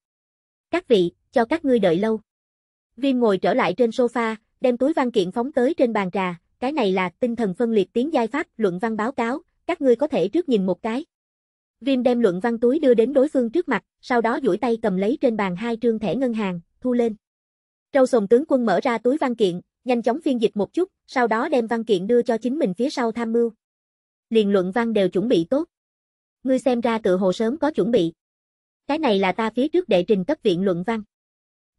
Các vị, cho các ngươi đợi lâu. Viêm ngồi trở lại trên sofa, đem túi văn kiện phóng tới trên bàn trà, cái này là tinh thần phân liệt tiếng giai pháp luận văn báo cáo, các ngươi có thể trước nhìn một cái. Viêm đem luận văn túi đưa đến đối phương trước mặt, sau đó duỗi tay cầm lấy trên bàn hai trương thẻ ngân hàng, thu lên. Trâu sồn tướng quân mở ra túi văn kiện, nhanh chóng phiên dịch một chút, sau đó đem văn kiện đưa cho chính mình phía sau tham mưu. Liền luận văn đều chuẩn bị tốt. Ngươi xem ra tự hồ sớm có chuẩn bị. Cái này là ta phía trước đệ trình cấp viện luận văn.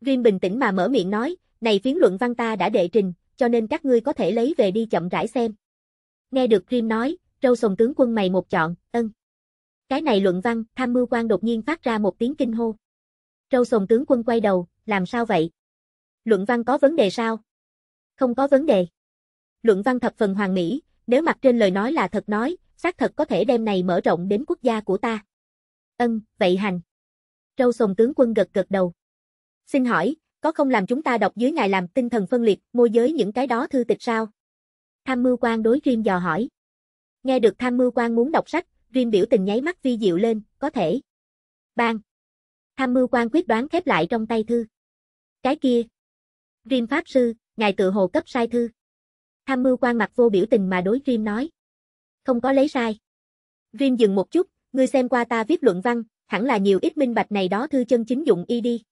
Rim bình tĩnh mà mở miệng nói, này phiến luận văn ta đã đệ trình, cho nên các ngươi có thể lấy về đi chậm rãi xem. Nghe được Rim nói, râu sồng tướng quân mày một chọn, ân. Cái này luận văn, tham mưu quan đột nhiên phát ra một tiếng kinh hô. Râu sồng tướng quân quay đầu, làm sao vậy? Luận văn có vấn đề sao? Không có vấn đề. Luận văn thập phần hoàng mỹ, nếu mặt trên lời nói là thật nói, xác thật có thể đem này mở rộng đến quốc gia của ta. Ân, vậy hành. Râu sồng tướng quân gật gật đầu. Xin hỏi, có không làm chúng ta đọc dưới ngài làm tinh thần phân liệt, môi giới những cái đó thư tịch sao? Tham mưu quan đối riêng dò hỏi. Nghe được tham mưu quan muốn đọc sách, riêng biểu tình nháy mắt vi diệu lên, có thể. Bang. Tham mưu quan quyết đoán khép lại trong tay thư. Cái kia. riêng pháp sư, ngài tự hồ cấp sai thư. Tham mưu quan mặt vô biểu tình mà đối riêng nói. Không có lấy sai. riêng dừng một chút, ngươi xem qua ta viết luận văn, hẳn là nhiều ít minh bạch này đó thư chân chính dụng y đi.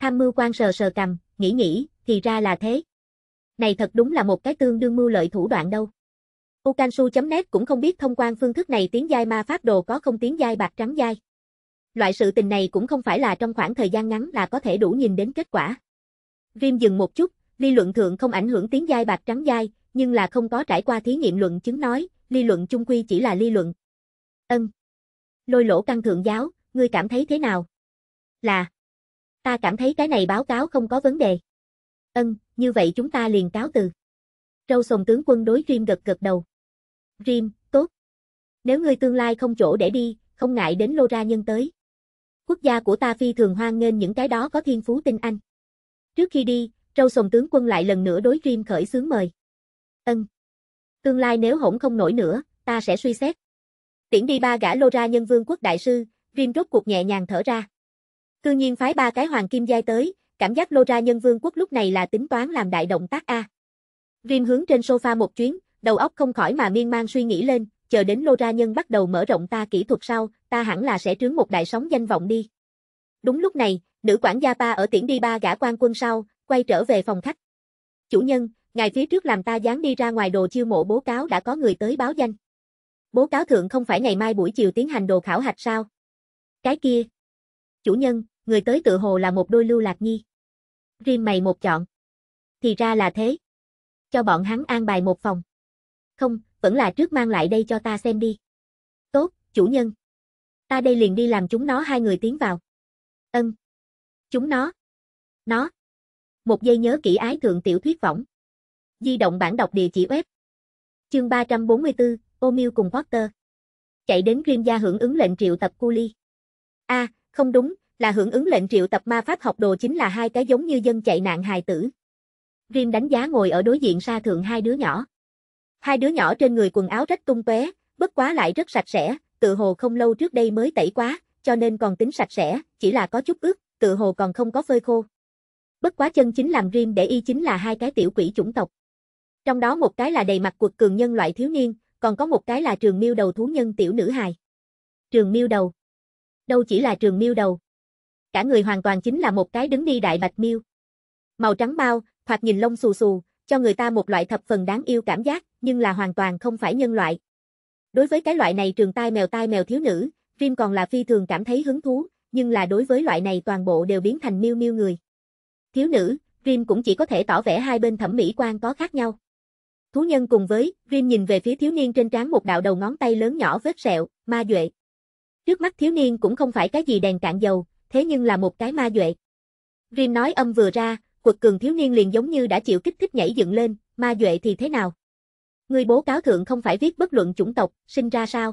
Tham mưu quan sờ sờ cầm, nghĩ nghĩ, thì ra là thế. Này thật đúng là một cái tương đương mưu lợi thủ đoạn đâu. Ukansu.net cũng không biết thông quan phương thức này tiếng giai ma pháp đồ có không tiếng giai bạc trắng giai. Loại sự tình này cũng không phải là trong khoảng thời gian ngắn là có thể đủ nhìn đến kết quả. Rim dừng một chút, lý luận thượng không ảnh hưởng tiếng giai bạc trắng giai, nhưng là không có trải qua thí nghiệm luận chứng nói, lý luận chung quy chỉ là lý luận. Ân. Lôi lỗ căng thượng giáo, ngươi cảm thấy thế nào? Là ta cảm thấy cái này báo cáo không có vấn đề. Ân, như vậy chúng ta liền cáo từ. Râu sồng tướng quân đối Rim gật gật đầu. Rim, tốt. Nếu ngươi tương lai không chỗ để đi, không ngại đến lô ra nhân tới. Quốc gia của ta phi thường hoan nghênh những cái đó có thiên phú tinh anh. Trước khi đi, Râu sồng tướng quân lại lần nữa đối Rim khởi sướng mời. Ân. Tương lai nếu hỗn không nổi nữa, ta sẽ suy xét. Tiễn đi ba gã lô ra nhân vương quốc đại sư, Rim rốt cuộc nhẹ nhàng thở ra. Cư nhiên phái ba cái hoàng kim giai tới, cảm giác lô ra nhân vương quốc lúc này là tính toán làm đại động tác A. Rim hướng trên sofa một chuyến, đầu óc không khỏi mà miên man suy nghĩ lên, chờ đến lô ra nhân bắt đầu mở rộng ta kỹ thuật sau, ta hẳn là sẽ trướng một đại sóng danh vọng đi. Đúng lúc này, nữ quản gia pa ở tiễn đi ba gã quan quân sau, quay trở về phòng khách. Chủ nhân, ngày phía trước làm ta dán đi ra ngoài đồ chiêu mộ bố cáo đã có người tới báo danh. Bố cáo thượng không phải ngày mai buổi chiều tiến hành đồ khảo hạch sao? Cái kia. Chủ nhân, người tới tự hồ là một đôi lưu lạc nhi. Riêng mày một chọn. Thì ra là thế. Cho bọn hắn an bài một phòng. Không, vẫn là trước mang lại đây cho ta xem đi. Tốt, chủ nhân. Ta đây liền đi làm chúng nó hai người tiến vào. Ân. Chúng nó. Nó. Một giây nhớ kỹ ái thượng tiểu thuyết võng. Di động bản đọc địa chỉ web. Chương 344, O'Mill cùng Potter. Chạy đến Grim gia hưởng ứng lệnh triệu tập cu A, không đúng, là hưởng ứng lệnh triệu tập ma pháp học đồ chính là hai cái giống như dân chạy nạn hài tử. Rim đánh giá ngồi ở đối diện sa thượng hai đứa nhỏ. Hai đứa nhỏ trên người quần áo rách tung tóe, bất quá lại rất sạch sẽ, tự hồ không lâu trước đây mới tẩy quá, cho nên còn tính sạch sẽ, chỉ là có chút ướt, tự hồ còn không có phơi khô. Bất quá chân chính làm Rim để y chính là hai cái tiểu quỷ chủng tộc. Trong đó một cái là đầy mặt quật cường nhân loại thiếu niên, còn có một cái là trường miêu đầu thú nhân tiểu nữ hài. Trường miêu đầu. Đâu chỉ là trường miêu đầu, cả người hoàn toàn chính là một cái đứng đi đại bạch miêu. Màu trắng bao, thoạt nhìn lông xù xù, cho người ta một loại thập phần đáng yêu cảm giác, nhưng là hoàn toàn không phải nhân loại. Đối với cái loại này trường tai mèo tai mèo thiếu nữ, Rim còn là phi thường cảm thấy hứng thú, nhưng là đối với loại này toàn bộ đều biến thành miêu miêu người. Thiếu nữ, Rim cũng chỉ có thể tỏ vẻ hai bên thẩm mỹ quan có khác nhau. Thú nhân cùng với, Rim nhìn về phía thiếu niên trên trán một đạo đầu ngón tay lớn nhỏ vết sẹo, ma duệ. Trước mắt thiếu niên cũng không phải cái gì đèn cạn dầu, thế nhưng là một cái ma duệ. Rim nói âm vừa ra, quật cường thiếu niên liền giống như đã chịu kích thích nhảy dựng lên, ma duệ thì thế nào? Ngươi bố cáo thượng không phải viết bất luận chủng tộc, sinh ra sao?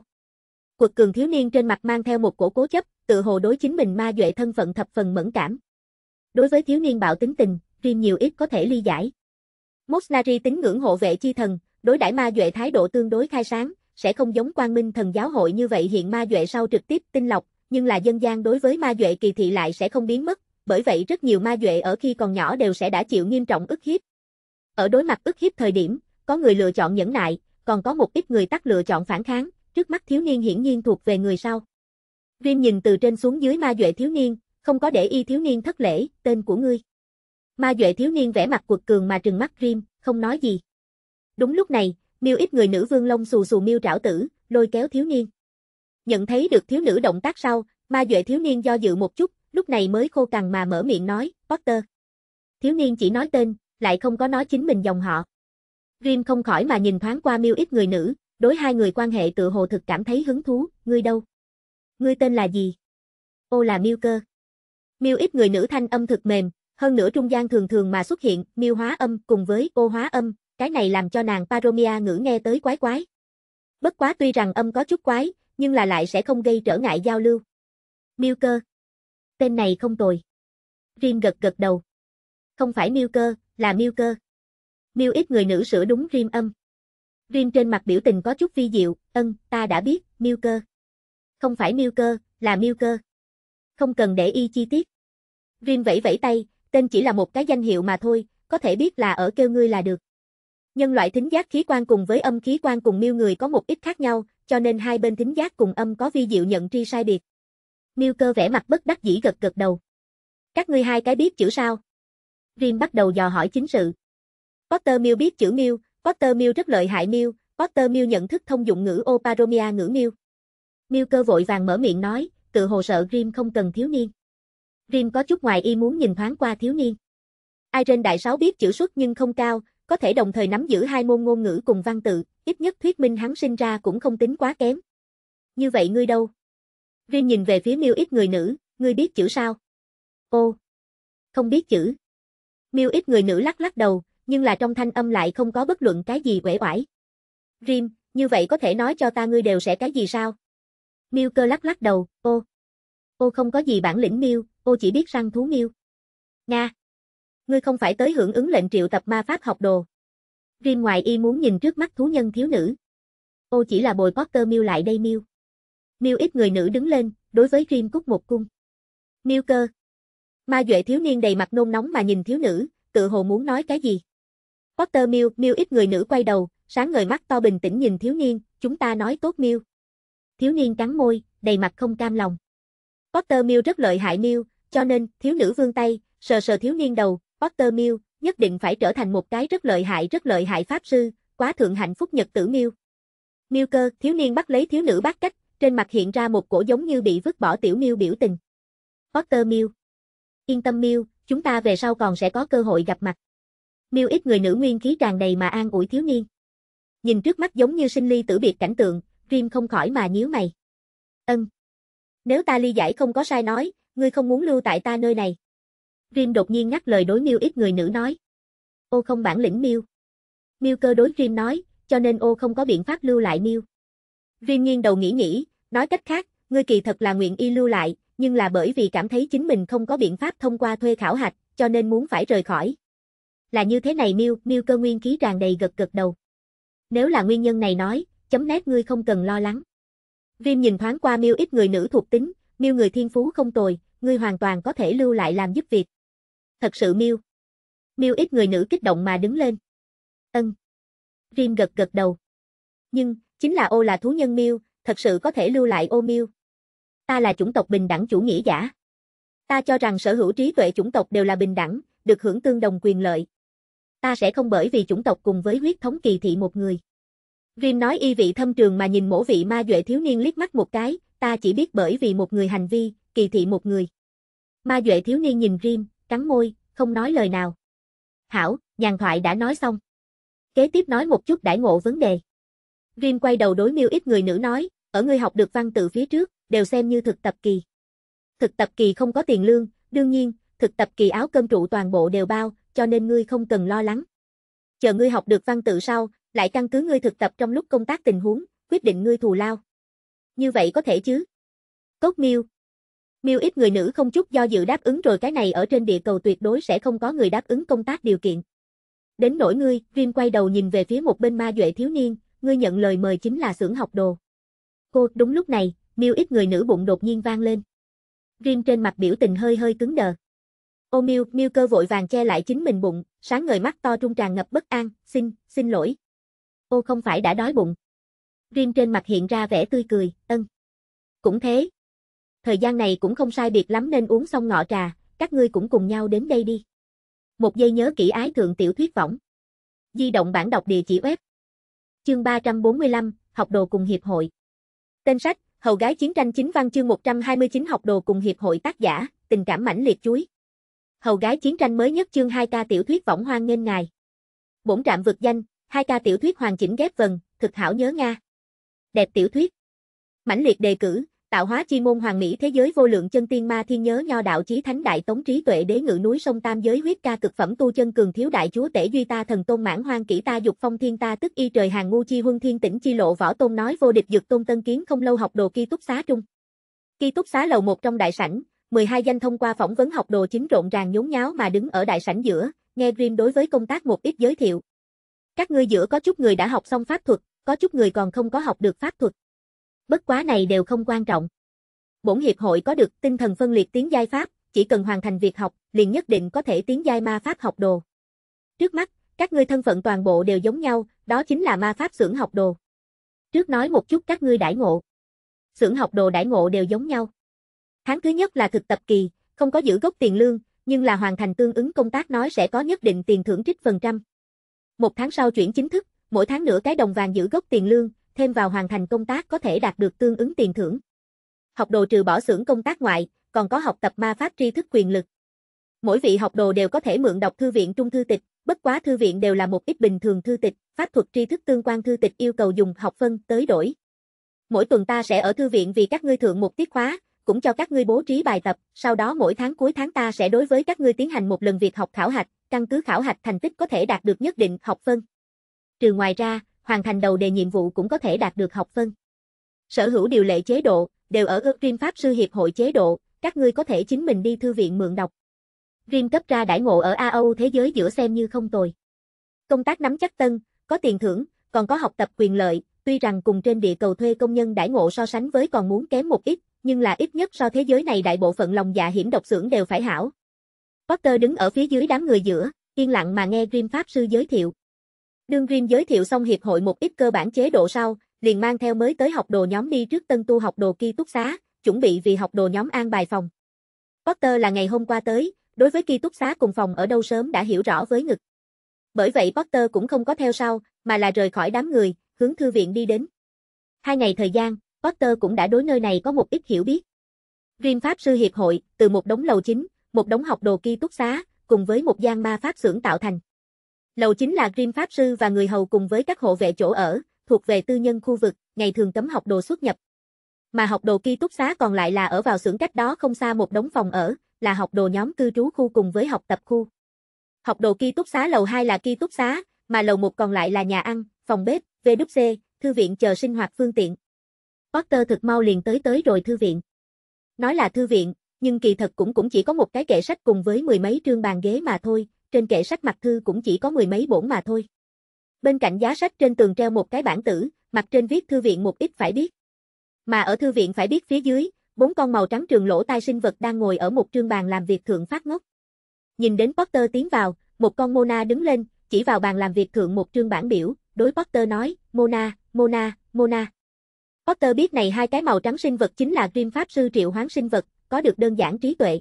Quật cường thiếu niên trên mặt mang theo một cổ cố chấp, tự hồ đối chính mình ma duệ thân phận thập phần mẫn cảm. Đối với thiếu niên bạo tính tình, Rim nhiều ít có thể ly giải. Mosnari tính ngưỡng hộ vệ chi thần, đối đãi ma duệ thái độ tương đối khai sáng, sẽ không giống quan minh thần giáo hội như vậy hiện ma duệ sau trực tiếp tinh lọc, nhưng là dân gian đối với ma duệ kỳ thị lại sẽ không biến mất, bởi vậy rất nhiều ma duệ ở khi còn nhỏ đều sẽ đã chịu nghiêm trọng ức hiếp. Ở đối mặt ức hiếp thời điểm, có người lựa chọn nhẫn nại, còn có một ít người tắt lựa chọn phản kháng, trước mắt thiếu niên hiển nhiên thuộc về người sau. Rim nhìn từ trên xuống dưới ma duệ thiếu niên, không có để y thiếu niên thất lễ, tên của ngươi. Ma duệ thiếu niên vẻ mặt quật cường mà trừng mắt Rim, không nói gì. Đúng lúc này, miêu ít người nữ vương lông xù xù miêu trảo tử, lôi kéo thiếu niên. Nhận thấy được thiếu nữ động tác sau, ma duệ thiếu niên do dự một chút, lúc này mới khô cằn mà mở miệng nói, Potter. Thiếu niên chỉ nói tên, lại không có nói chính mình dòng họ. Grim không khỏi mà nhìn thoáng qua miêu ít người nữ, đối hai người quan hệ tự hồ thực cảm thấy hứng thú, ngươi đâu? Ngươi tên là gì? Ô là miêu cơ. Miêu ít người nữ thanh âm thực mềm, hơn nữa trung gian thường thường mà xuất hiện miêu hóa âm cùng với ô hóa âm, cái này làm cho nàng Paromia ngữ nghe tới quái quái. Bất quá tuy rằng âm có chút quái, nhưng là lại sẽ không gây trở ngại giao lưu. Miêu cơ. Tên này không tồi. Rim gật gật đầu. Không phải miêu cơ, là miêu cơ. Miêu ít người nữ sửa đúng Rim âm. Rim trên mặt biểu tình có chút vi diệu, ân, ta đã biết, miêu cơ. Không phải miêu cơ, là miêu cơ. Không cần để y chi tiết. Rim vẫy vẫy tay, tên chỉ là một cái danh hiệu mà thôi, có thể biết là ở kêu ngươi là được. Nhân loại thính giác khí quan cùng với âm khí quan cùng miêu người có một ít khác nhau, cho nên hai bên tính giác cùng âm có vi diệu nhận tri sai biệt. Miêu cơ vẻ mặt bất đắc dĩ gật gật đầu. Các ngươi hai cái biết chữ sao? Rim bắt đầu dò hỏi chính sự. Potter Miêu biết chữ Miêu, Potter Miêu rất lợi hại Miêu, Potter Miêu nhận thức thông dụng ngữ Oparomia ngữ Miêu. Miêu cơ vội vàng mở miệng nói, tự hồ sợ Grim không cần thiếu niên. Grim có chút ngoài y muốn nhìn thoáng qua thiếu niên. Iron đại sáu biết chữ xuất nhưng không cao, có thể đồng thời nắm giữ hai môn ngôn ngữ cùng văn tự, ít nhất thuyết minh hắn sinh ra cũng không tính quá kém. Như vậy ngươi đâu? Rin nhìn về phía miêu ít người nữ, ngươi biết chữ sao? Ô, không biết chữ. Miêu ít người nữ lắc lắc đầu, nhưng là trong thanh âm lại không có bất luận cái gì quể oải. Rim, như vậy có thể nói cho ta ngươi đều sẽ cái gì sao? Miêu cơ lắc lắc đầu, ô. Ô không có gì bản lĩnh miêu, ô chỉ biết răng thú miêu. Nga. Ngươi không phải tới hưởng ứng lệnh triệu tập ma pháp học đồ. Rim ngoài y muốn nhìn trước mắt thú nhân thiếu nữ. Ô chỉ là bồi Potter miêu lại đây miêu. Miêu ít người nữ đứng lên, đối với Rim cúc một cung. Miêu cơ. Ma duệ thiếu niên đầy mặt nôn nóng mà nhìn thiếu nữ, tự hồ muốn nói cái gì. Potter miêu, miêu ít người nữ quay đầu, sáng ngời mắt to bình tĩnh nhìn thiếu niên, chúng ta nói tốt miêu. Thiếu niên cắn môi, đầy mặt không cam lòng. Potter miêu rất lợi hại miêu, cho nên thiếu nữ vươn tay, sờ sờ thiếu niên đầu, Potter Mill, nhất định phải trở thành một cái rất lợi hại rất lợi hại pháp sư, quá thượng hạnh phúc nhật tử Mill. Miêu cơ, thiếu niên bắt lấy thiếu nữ bắt cách, trên mặt hiện ra một cổ giống như bị vứt bỏ tiểu miêu biểu tình. Potter Mill. Yên tâm Miêu, chúng ta về sau còn sẽ có cơ hội gặp mặt. Miêu ít người nữ nguyên khí tràn đầy mà an ủi thiếu niên. Nhìn trước mắt giống như sinh ly tử biệt cảnh tượng, Dream không khỏi mà nhíu mày. Ân. Nếu ta ly giải không có sai nói, ngươi không muốn lưu tại ta nơi này. Rim đột nhiên ngắt lời đối miêu ít người nữ nói. Ô không bản lĩnh miêu. Miêu cơ đối Rim nói, cho nên ô không có biện pháp lưu lại miêu. Rim nghiêng đầu nghĩ nghĩ, nói cách khác, ngươi kỳ thật là nguyện y lưu lại, nhưng là bởi vì cảm thấy chính mình không có biện pháp thông qua thuê khảo hạch, cho nên muốn phải rời khỏi. Là như thế này miêu, miêu cơ nguyên khí tràn đầy gật gật đầu. Nếu là nguyên nhân này nói, chấm nét ngươi không cần lo lắng. Rim nhìn thoáng qua miêu ít người nữ thuộc tính, miêu người thiên phú không tồi, ngươi hoàn toàn có thể lưu lại làm giúp việc thật sự miêu. Miêu ít người nữ kích động mà đứng lên. Ân. Rim gật gật đầu. Nhưng, chính là ô là thú nhân miêu, thật sự có thể lưu lại ô miêu. Ta là chủng tộc bình đẳng chủ nghĩa giả. Ta cho rằng sở hữu trí tuệ chủng tộc đều là bình đẳng, được hưởng tương đồng quyền lợi. Ta sẽ không bởi vì chủng tộc cùng với huyết thống kỳ thị một người. Rim nói y vị thâm trường mà nhìn mỗi vị ma duệ thiếu niên liếc mắt một cái, ta chỉ biết bởi vì một người hành vi, kỳ thị một người. Ma duệ thiếu niên nhìn Rim, cắn môi, không nói lời nào. Hảo, nhàn thoại đã nói xong. Kế tiếp nói một chút đãi ngộ vấn đề. Rim quay đầu đối miêu ít người nữ nói, ở ngươi học được văn tự phía trước, đều xem như thực tập kỳ. Thực tập kỳ không có tiền lương, đương nhiên, thực tập kỳ áo cơm trụ toàn bộ đều bao, cho nên ngươi không cần lo lắng. Chờ ngươi học được văn tự sau, lại căn cứ ngươi thực tập trong lúc công tác tình huống, quyết định ngươi thù lao. Như vậy có thể chứ? Cốt miêu, Miêu ít người nữ không chút do dự đáp ứng rồi cái này ở trên địa cầu tuyệt đối sẽ không có người đáp ứng công tác điều kiện. Đến nỗi ngươi, Rim quay đầu nhìn về phía một bên ma duệ thiếu niên, ngươi nhận lời mời chính là xưởng học đồ. Cô, đúng lúc này, miêu ít người nữ bụng đột nhiên vang lên. Rim trên mặt biểu tình hơi hơi cứng đờ. Ô Miu, Miu cơ vội vàng che lại chính mình bụng, sáng ngời mắt to trung tràn ngập bất an, xin, xin lỗi. Ô không phải đã đói bụng. Rim trên mặt hiện ra vẻ tươi cười, ân. Cũng thế, thời gian này cũng không sai biệt lắm nên uống xong ngọ trà, các ngươi cũng cùng nhau đến đây đi. Một giây nhớ kỹ ái thượng tiểu thuyết võng. Di động bản đọc địa chỉ web. Chương 345, học đồ cùng hiệp hội. Tên sách, Hầu gái chiến tranh chính văn chương 129 học đồ cùng hiệp hội tác giả, tình cảm mãnh liệt chuối. Hầu gái chiến tranh mới nhất chương 2 ca tiểu thuyết võng hoang nghênh ngài. Bổn trạm vực danh, 2 ca tiểu thuyết hoàn chỉnh ghép vần, thực hảo nhớ Nga. Đẹp tiểu thuyết. Mãnh liệt đề cử, tạo hóa chi môn hoàng mỹ thế giới vô lượng chân tiên ma thiên nhớ nho đạo chí thánh đại tống trí tuệ đế ngự núi sông tam giới huyết ca cực phẩm tu chân cường thiếu đại chúa tể duy ta thần tôn mãn hoang kỹ ta dục phong thiên ta tức y trời hàng ngu chi huân thiên tỉnh chi lộ võ tôn nói vô địch dược tôn tân kiến không lâu học đồ ký túc xá trung ký túc xá lầu một trong đại sảnh 12 danh thông qua phỏng vấn học đồ chính rộn ràng nhốn nháo mà đứng ở đại sảnh giữa nghe riêng đối với công tác một ít giới thiệu các ngươi giữa có chút người đã học xong pháp thuật có chút người còn không có học được pháp thuật bất quá này đều không quan trọng. Bổn hiệp hội có được tinh thần phân liệt tiếng giai pháp, chỉ cần hoàn thành việc học, liền nhất định có thể tiến giai ma pháp học đồ. Trước mắt, các ngươi thân phận toàn bộ đều giống nhau, đó chính là ma pháp xưởng học đồ. Trước nói một chút các ngươi đãi ngộ. Xưởng học đồ đãi ngộ đều giống nhau. Tháng thứ nhất là thực tập kỳ, không có giữ gốc tiền lương, nhưng là hoàn thành tương ứng công tác nói sẽ có nhất định tiền thưởng trích phần trăm. Một tháng sau chuyển chính thức, mỗi tháng nửa cái đồng vàng giữ gốc tiền lương, thêm vào hoàn thành công tác có thể đạt được tương ứng tiền thưởng. Học đồ trừ bỏ xưởng công tác ngoại, còn có học tập ma pháp tri thức quyền lực. Mỗi vị học đồ đều có thể mượn đọc thư viện trung thư tịch, bất quá thư viện đều là một ít bình thường thư tịch, pháp thuật tri thức tương quan thư tịch yêu cầu dùng học phân tới đổi. Mỗi tuần ta sẽ ở thư viện vì các ngươi thượng một tiết khóa, cũng cho các ngươi bố trí bài tập, sau đó mỗi tháng cuối tháng ta sẽ đối với các ngươi tiến hành một lần việc học khảo hạch, căn cứ khảo hạch thành tích có thể đạt được nhất định học phân. Trừ ngoài ra, hoàn thành đầu đề nhiệm vụ cũng có thể đạt được học phân. Sở hữu điều lệ chế độ, đều ở Ước Dream Pháp Sư Hiệp hội chế độ, các ngươi có thể chính mình đi thư viện mượn đọc. Dream cấp ra đãi ngộ ở AO thế giới giữa xem như không tồi. Công tác nắm chắc tân, có tiền thưởng, còn có học tập quyền lợi, tuy rằng cùng trên địa cầu thuê công nhân đãi ngộ so sánh với còn muốn kém một ít, nhưng là ít nhất so thế giới này đại bộ phận lòng dạ hiểm độc xưởng đều phải hảo. Potter đứng ở phía dưới đám người giữa, yên lặng mà nghe Grim Pháp Sư giới thiệu. Đương Rim giới thiệu xong hiệp hội một ít cơ bản chế độ sau, liền mang theo mới tới học đồ nhóm đi trước tân tu học đồ ký túc xá, chuẩn bị vì học đồ nhóm an bài phòng. Potter là ngày hôm qua tới, đối với ký túc xá cùng phòng ở đâu sớm đã hiểu rõ với ngực. Bởi vậy Potter cũng không có theo sau, mà là rời khỏi đám người, hướng thư viện đi đến. Hai ngày thời gian, Potter cũng đã đối nơi này có một ít hiểu biết. Rim Pháp Sư Hiệp hội, từ một đống lầu chính, một đống học đồ ký túc xá, cùng với một gian ma pháp xưởng tạo thành. Lầu chính là Grim Pháp Sư và người hầu cùng với các hộ vệ chỗ ở, thuộc về tư nhân khu vực, ngày thường cấm học đồ xuất nhập. Mà học đồ ký túc xá còn lại là ở vào xưởng cách đó không xa một đống phòng ở, là học đồ nhóm cư trú khu cùng với học tập khu. Học đồ ký túc xá lầu 2 là ký túc xá, mà lầu 1 còn lại là nhà ăn, phòng bếp, WC, thư viện chờ sinh hoạt phương tiện. Potter thực mau liền tới tới rồi thư viện. Nói là thư viện, nhưng kỳ thật cũng cũng chỉ có một cái kệ sách cùng với mười mấy trương bàn ghế mà thôi, trên kệ sách mặt thư cũng chỉ có mười mấy bổn mà thôi. Bên cạnh giá sách trên tường treo một cái bản tử, mặt trên viết thư viện một ít phải biết. Mà ở thư viện phải biết phía dưới, bốn con màu trắng trường lỗ tai sinh vật đang ngồi ở một trương bàn làm việc thượng phát ngốc. Nhìn đến Potter tiến vào, một con Mona đứng lên, chỉ vào bàn làm việc thượng một trương bản biểu, đối Potter nói, Mona, Mona, Mona. Potter biết này hai cái màu trắng sinh vật chính là Grim Pháp Sư Triệu Hoán sinh vật, có được đơn giản trí tuệ.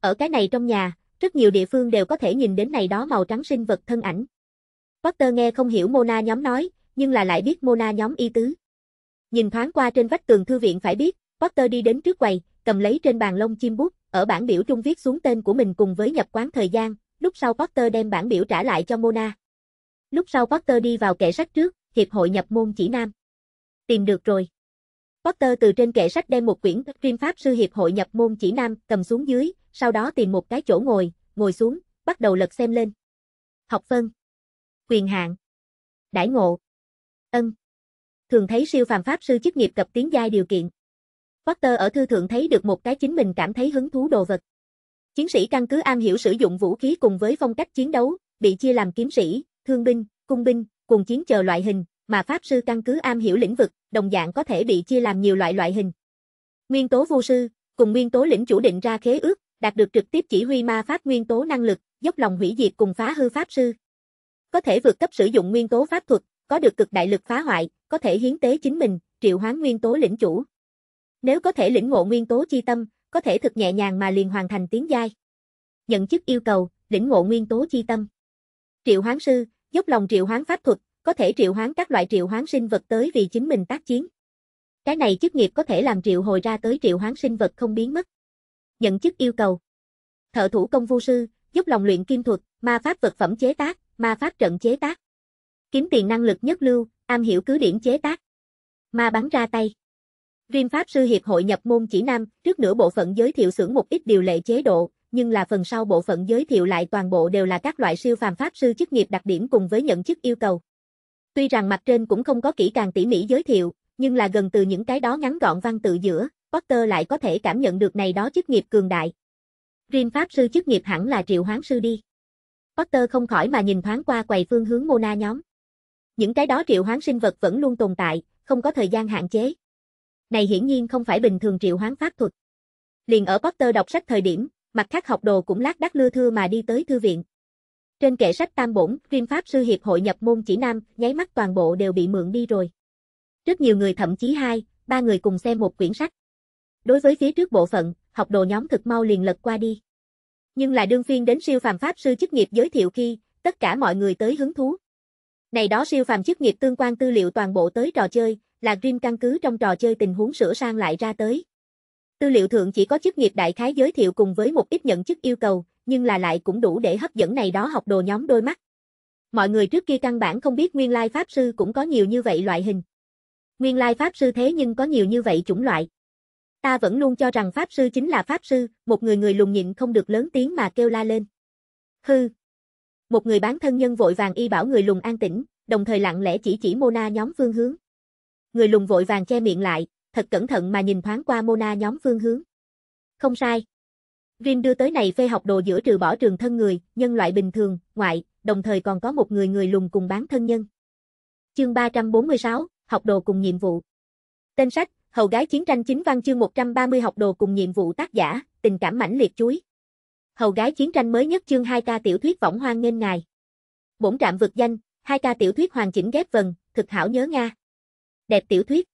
Ở cái này trong nhà, rất nhiều địa phương đều có thể nhìn đến này đó màu trắng sinh vật thân ảnh. Potter nghe không hiểu Mona nhóm nói, nhưng là lại biết Mona nhóm y tứ. Nhìn thoáng qua trên vách tường thư viện phải biết, Potter đi đến trước quầy, cầm lấy trên bàn lông chim bút, ở bảng biểu trung viết xuống tên của mình cùng với nhập quán thời gian, lúc sau Potter đem bản biểu trả lại cho Mona. Lúc sau Potter đi vào kệ sách trước, hiệp hội nhập môn chỉ nam. Tìm được rồi. Potter từ trên kệ sách đem một quyển Riêng Pháp Sư Hiệp hội nhập môn chỉ nam cầm xuống dưới, sau đó tìm một cái chỗ ngồi, ngồi xuống, bắt đầu lật xem lên. Học phân. Quyền hạn. Đãi ngộ. Ân. Thường thấy siêu phàm pháp sư chức nghiệp cập tiến giai điều kiện. Potter ở thư thượng thấy được một cái chính mình cảm thấy hứng thú đồ vật. Chiến sĩ căn cứ am hiểu sử dụng vũ khí cùng với phong cách chiến đấu, bị chia làm kiếm sĩ, thương binh, cung binh, cùng chiến chờ loại hình, mà pháp sư căn cứ am hiểu lĩnh vực, đồng dạng có thể bị chia làm nhiều loại loại hình. Nguyên tố vô sư, cùng nguyên tố lĩnh chủ định ra khế ước, đạt được trực tiếp chỉ huy ma pháp nguyên tố năng lực, dốc lòng hủy diệt cùng phá hư pháp sư. Có thể vượt cấp sử dụng nguyên tố pháp thuật, có được cực đại lực phá hoại, có thể hiến tế chính mình, triệu hoán nguyên tố lĩnh chủ. Nếu có thể lĩnh ngộ nguyên tố chi tâm, có thể thực nhẹ nhàng mà liền hoàn thành tiến giai. Nhận chức yêu cầu, lĩnh ngộ nguyên tố chi tâm. Triệu hoán sư, dốc lòng triệu hoán pháp thuật, có thể triệu hoán các loại triệu hoán sinh vật tới vì chính mình tác chiến. Cái này chức nghiệp có thể làm triệu hồi ra tới triệu hoán sinh vật không biến mất. Nhận chức yêu cầu. Thợ thủ công vu sư, giúp lòng luyện kim thuật, ma pháp vật phẩm chế tác, ma pháp trận chế tác. Kiếm tiền năng lực nhất lưu, am hiểu cứ điển chế tác. Ma bắn ra tay. Riêng Pháp Sư Hiệp hội nhập môn chỉ nam, trước nửa bộ phận giới thiệu xưởng một ít điều lệ chế độ, nhưng là phần sau bộ phận giới thiệu lại toàn bộ đều là các loại siêu phàm Pháp Sư chức nghiệp đặc điểm cùng với nhận chức yêu cầu. Tuy rằng mặt trên cũng không có kỹ càng tỉ mỉ giới thiệu, nhưng là gần từ những cái đó ngắn gọn văn tự giữa, Potter lại có thể cảm nhận được này đó chức nghiệp cường đại. Riêng pháp sư chức nghiệp hẳn là triệu hoán sư đi. Potter không khỏi mà nhìn thoáng qua quầy phương hướng Mona nhóm. Những cái đó triệu hoán sinh vật vẫn luôn tồn tại, không có thời gian hạn chế. Này hiển nhiên không phải bình thường triệu hoán pháp thuật. Liền ở Potter đọc sách thời điểm, mặt khác học đồ cũng lát đắc lưa thưa mà đi tới thư viện. Trên kệ sách tam bổn, riêng pháp sư hiệp hội nhập môn chỉ nam, nháy mắt toàn bộ đều bị mượn đi rồi. Rất nhiều người thậm chí hai, ba người cùng xem một quyển sách. Đối với phía trước bộ phận, học đồ nhóm thực mau liền lật qua đi. Nhưng là đương phiên đến siêu phàm pháp sư chức nghiệp giới thiệu khi, tất cả mọi người tới hứng thú. Này đó siêu phàm chức nghiệp tương quan tư liệu toàn bộ tới trò chơi, là Dream căn cứ trong trò chơi tình huống sửa sang lại ra tới. Tư liệu thượng chỉ có chức nghiệp đại khái giới thiệu cùng với một ít nhận chức yêu cầu, nhưng là lại cũng đủ để hấp dẫn này đó học đồ nhóm đôi mắt. Mọi người trước kia căn bản không biết nguyên lai pháp sư cũng có nhiều như vậy loại hình. Nguyên lai pháp sư thế nhưng có nhiều như vậy chủng loại. Ta vẫn luôn cho rằng pháp sư chính là pháp sư, một người người lùng nhịn không được lớn tiếng mà kêu la lên. Hư. Một người bán thân nhân vội vàng y bảo người lùng an tĩnh, đồng thời lặng lẽ chỉ chỉ Mona nhóm phương hướng. Người lùng vội vàng che miệng lại, thật cẩn thận mà nhìn thoáng qua Mona nhóm phương hướng. Không sai. Rin đưa tới này phê học đồ giữa trừ bỏ trường thân người, nhân loại bình thường, ngoại, đồng thời còn có một người người lùng cùng bán thân nhân. Chương 346, học đồ cùng nhiệm vụ. Tên sách, Hầu gái chiến tranh chính văn chương 130 học đồ cùng nhiệm vụ tác giả, tình cảm mãnh liệt chuối. Hầu gái chiến tranh mới nhất chương 2 ca tiểu thuyết võng hoang nên ngài. Bổn trạm vực danh, 2 ca tiểu thuyết hoàn chỉnh ghép vần, thực hảo nhớ Nga. Đẹp tiểu thuyết.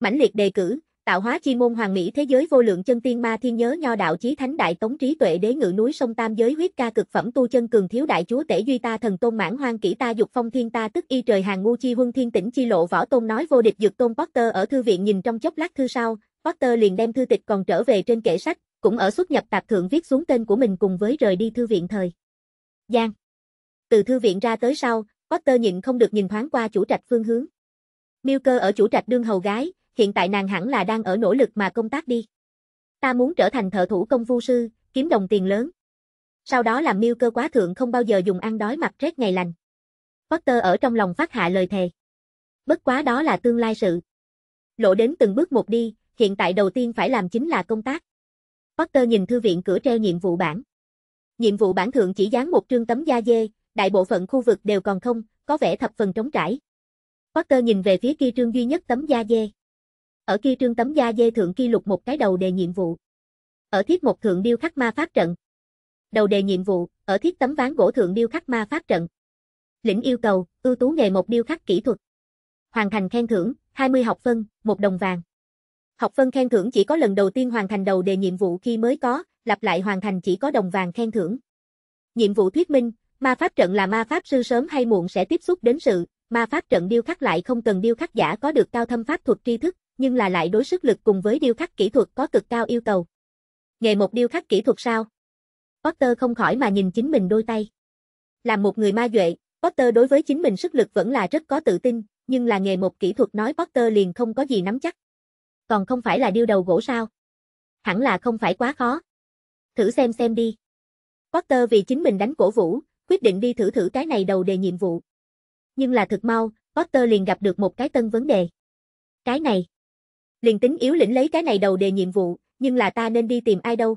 Mãnh liệt đề cử, tạo hóa chi môn hoàng mỹ thế giới vô lượng chân tiên ma thiên nhớ nho đạo chí thánh đại tống trí tuệ đế ngự núi sông tam giới huyết ca cực phẩm tu chân cường thiếu đại chúa tể duy ta thần tôn mãn hoang kỹ ta dục phong thiên ta tức y trời hàng ngu chi huân thiên tỉnh chi lộ võ tôn nói vô địch dược tôn Potter ở thư viện nhìn trong chốc lát thư sau, Potter liền đem thư tịch còn trở về trên kệ sách, cũng ở xuất nhập tạp thượng viết xuống tên của mình cùng với rời đi thư viện thời. Giang. Từ thư viện ra tới sau, Potter nhịn không được nhìn thoáng qua chủ trạch phương hướng. Miêu cơ ở chủ trạch đương hầu gái, hiện tại nàng hẳn là đang ở nỗ lực mà công tác đi. Ta muốn trở thành thợ thủ công vu sư, kiếm đồng tiền lớn. Sau đó làm miêu cơ quá thượng không bao giờ dùng ăn đói mặc rét ngày lành. Potter ở trong lòng phát hạ lời thề. Bất quá đó là tương lai sự. Lộ đến từng bước một đi, hiện tại đầu tiên phải làm chính là công tác. Potter nhìn thư viện cửa treo nhiệm vụ bản. Nhiệm vụ bản thượng chỉ dán một trương tấm da dê, đại bộ phận khu vực đều còn không, có vẻ thập phần trống trải. Potter nhìn về phía kia trương duy nhất tấm da dê ở kia trương tấm da dê thượng kia lục một cái đầu đề nhiệm vụ. Ở thiết một thượng điêu khắc ma pháp trận. Đầu đề nhiệm vụ, ở thiết tấm ván gỗ thượng điêu khắc ma pháp trận. Lĩnh yêu cầu, ưu tú nghề một điêu khắc kỹ thuật. Hoàn thành khen thưởng, 20 học phân, một đồng vàng. Học phân khen thưởng chỉ có lần đầu tiên hoàn thành đầu đề nhiệm vụ khi mới có, lặp lại hoàn thành chỉ có đồng vàng khen thưởng. Nhiệm vụ thuyết minh, ma pháp trận là ma pháp sư sớm hay muộn sẽ tiếp xúc đến sự, ma pháp trận điêu khắc lại không cần điêu khắc giả có được cao thâm pháp thuật tri thức, nhưng là lại đối sức lực cùng với điêu khắc kỹ thuật có cực cao yêu cầu. Nghề một điêu khắc kỹ thuật sao? Potter không khỏi mà nhìn chính mình đôi tay. Làm một người ma duệ, Potter đối với chính mình sức lực vẫn là rất có tự tin, nhưng là nghề một kỹ thuật nói Potter liền không có gì nắm chắc. Còn không phải là điêu đầu gỗ sao? Hẳn là không phải quá khó. Thử xem xem đi. Potter vì chính mình đánh cổ vũ, quyết định đi thử thử cái này đầu đề nhiệm vụ. Nhưng là thực mau, Potter liền gặp được một cái tân vấn đề. Cái này Liền tính yếu lĩnh lấy cái này đầu đề nhiệm vụ, nhưng là ta nên đi tìm ai đâu.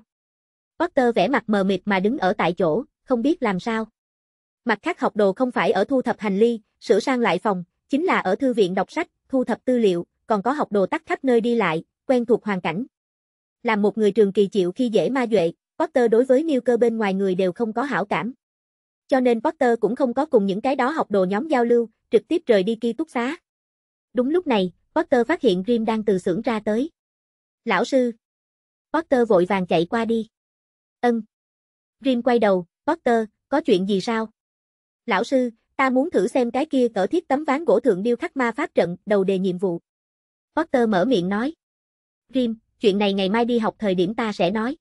Potter vẻ mặt mờ mịt mà đứng ở tại chỗ, không biết làm sao. Mặt khác học đồ không phải ở thu thập hành lý, sửa sang lại phòng, chính là ở thư viện đọc sách, thu thập tư liệu, còn có học đồ tắt khắp nơi đi lại, quen thuộc hoàn cảnh. Làm một người trường kỳ chịu khi dễ ma duệ, Potter đối với New cơ bên ngoài người đều không có hảo cảm. Cho nên Potter cũng không có cùng những cái đó học đồ nhóm giao lưu, trực tiếp rời đi ký túc xá. Đúng lúc này, Potter phát hiện Grim đang từ xưởng ra tới. Lão sư. Potter vội vàng chạy qua đi. Ân. Grim quay đầu, Potter, có chuyện gì sao? Lão sư, ta muốn thử xem cái kia cỡ thiết tấm ván gỗ thượng điêu khắc ma pháp trận, đầu đề nhiệm vụ. Potter mở miệng nói. Grim, chuyện này ngày mai đi học thời điểm ta sẽ nói.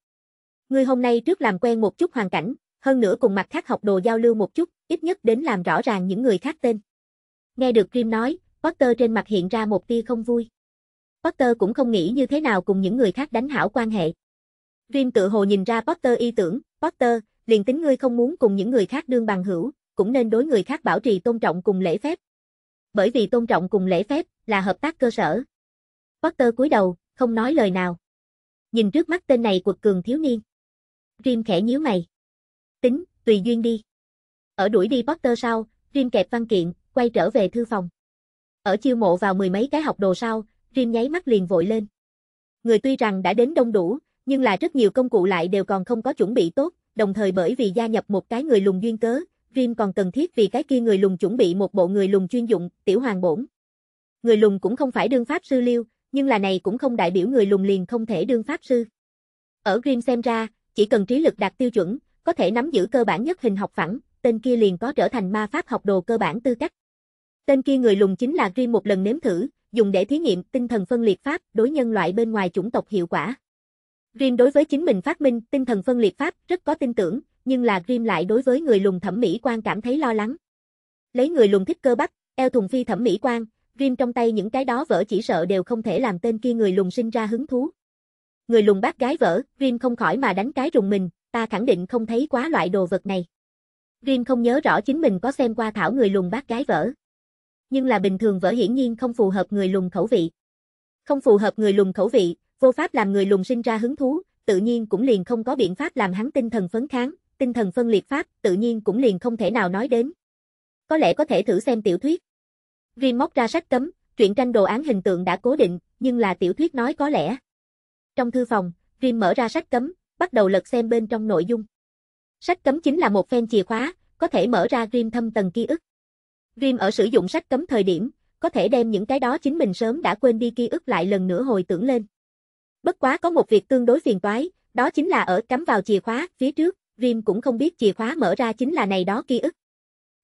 Ngươi hôm nay trước làm quen một chút hoàn cảnh, hơn nữa cùng mặt khác học đồ giao lưu một chút, ít nhất đến làm rõ ràng những người khác tên. Nghe được Grim nói, Potter trên mặt hiện ra một tia không vui. Potter cũng không nghĩ như thế nào cùng những người khác đánh hảo quan hệ. Rim tự hồ nhìn ra Potter y tưởng, Potter, liền tính ngươi không muốn cùng những người khác đương bằng hữu, cũng nên đối người khác bảo trì tôn trọng cùng lễ phép. Bởi vì tôn trọng cùng lễ phép là hợp tác cơ sở. Potter cúi đầu, không nói lời nào. Nhìn trước mắt tên này quật cường thiếu niên. Rim khẽ nhíu mày. Tính, tùy duyên đi. Ở đuổi đi Potter sau, Rim kẹp văn kiện, quay trở về thư phòng. Ở chiêu mộ vào mười mấy cái học đồ sau, Rim nháy mắt liền vội lên. Người tuy rằng đã đến đông đủ, nhưng là rất nhiều công cụ lại đều còn không có chuẩn bị tốt, đồng thời bởi vì gia nhập một cái người lùng duyên cớ, Rim còn cần thiết vì cái kia người lùng chuẩn bị một bộ người lùng chuyên dụng, tiểu hoàng bổn. Người lùng cũng không phải đương pháp sư liêu, nhưng là này cũng không đại biểu người lùng liền không thể đương pháp sư. Ở Grim xem ra, chỉ cần trí lực đạt tiêu chuẩn, có thể nắm giữ cơ bản nhất hình học phẳng, tên kia liền có trở thành ma pháp học đồ cơ bản tư cách. Tên kia người lùng chính là riêng một lần nếm thử, dùng để thí nghiệm tinh thần phân liệt pháp đối nhân loại bên ngoài chủng tộc hiệu quả. Riêng đối với chính mình phát minh tinh thần phân liệt pháp rất có tin tưởng, nhưng là riêng lại đối với người lùng thẩm mỹ quan cảm thấy lo lắng. Lấy người lùng thích cơ bắp, eo thùng phi thẩm mỹ quan, riêng trong tay những cái đó vỡ chỉ sợ đều không thể làm tên kia người lùng sinh ra hứng thú. Người lùng bác gái vỡ, riêng không khỏi mà đánh cái rùng mình, ta khẳng định không thấy quá loại đồ vật này. Riêng không nhớ rõ chính mình có xem qua thảo người lùng bác gái vỡ nhưng là bình thường vỡ hiển nhiên không phù hợp người lùng khẩu vị. Không phù hợp người lùng khẩu vị, vô pháp làm người lùng sinh ra hứng thú, tự nhiên cũng liền không có biện pháp làm hắn tinh thần phấn kháng, tinh thần phân liệt pháp, tự nhiên cũng liền không thể nào nói đến. Có lẽ có thể thử xem tiểu thuyết. Riêng móc ra sách cấm, truyện tranh đồ án hình tượng đã cố định, nhưng là tiểu thuyết nói có lẽ. Trong thư phòng, Rim mở ra sách cấm, bắt đầu lật xem bên trong nội dung. Sách cấm chính là một phen chìa khóa, có thể mở ra Rim thâm tầng ký ức. Rim ở sử dụng sách cấm thời điểm, có thể đem những cái đó chính mình sớm đã quên đi ký ức lại lần nữa hồi tưởng lên. Bất quá có một việc tương đối phiền toái, đó chính là ở cắm vào chìa khóa phía trước, Rim cũng không biết chìa khóa mở ra chính là này đó ký ức.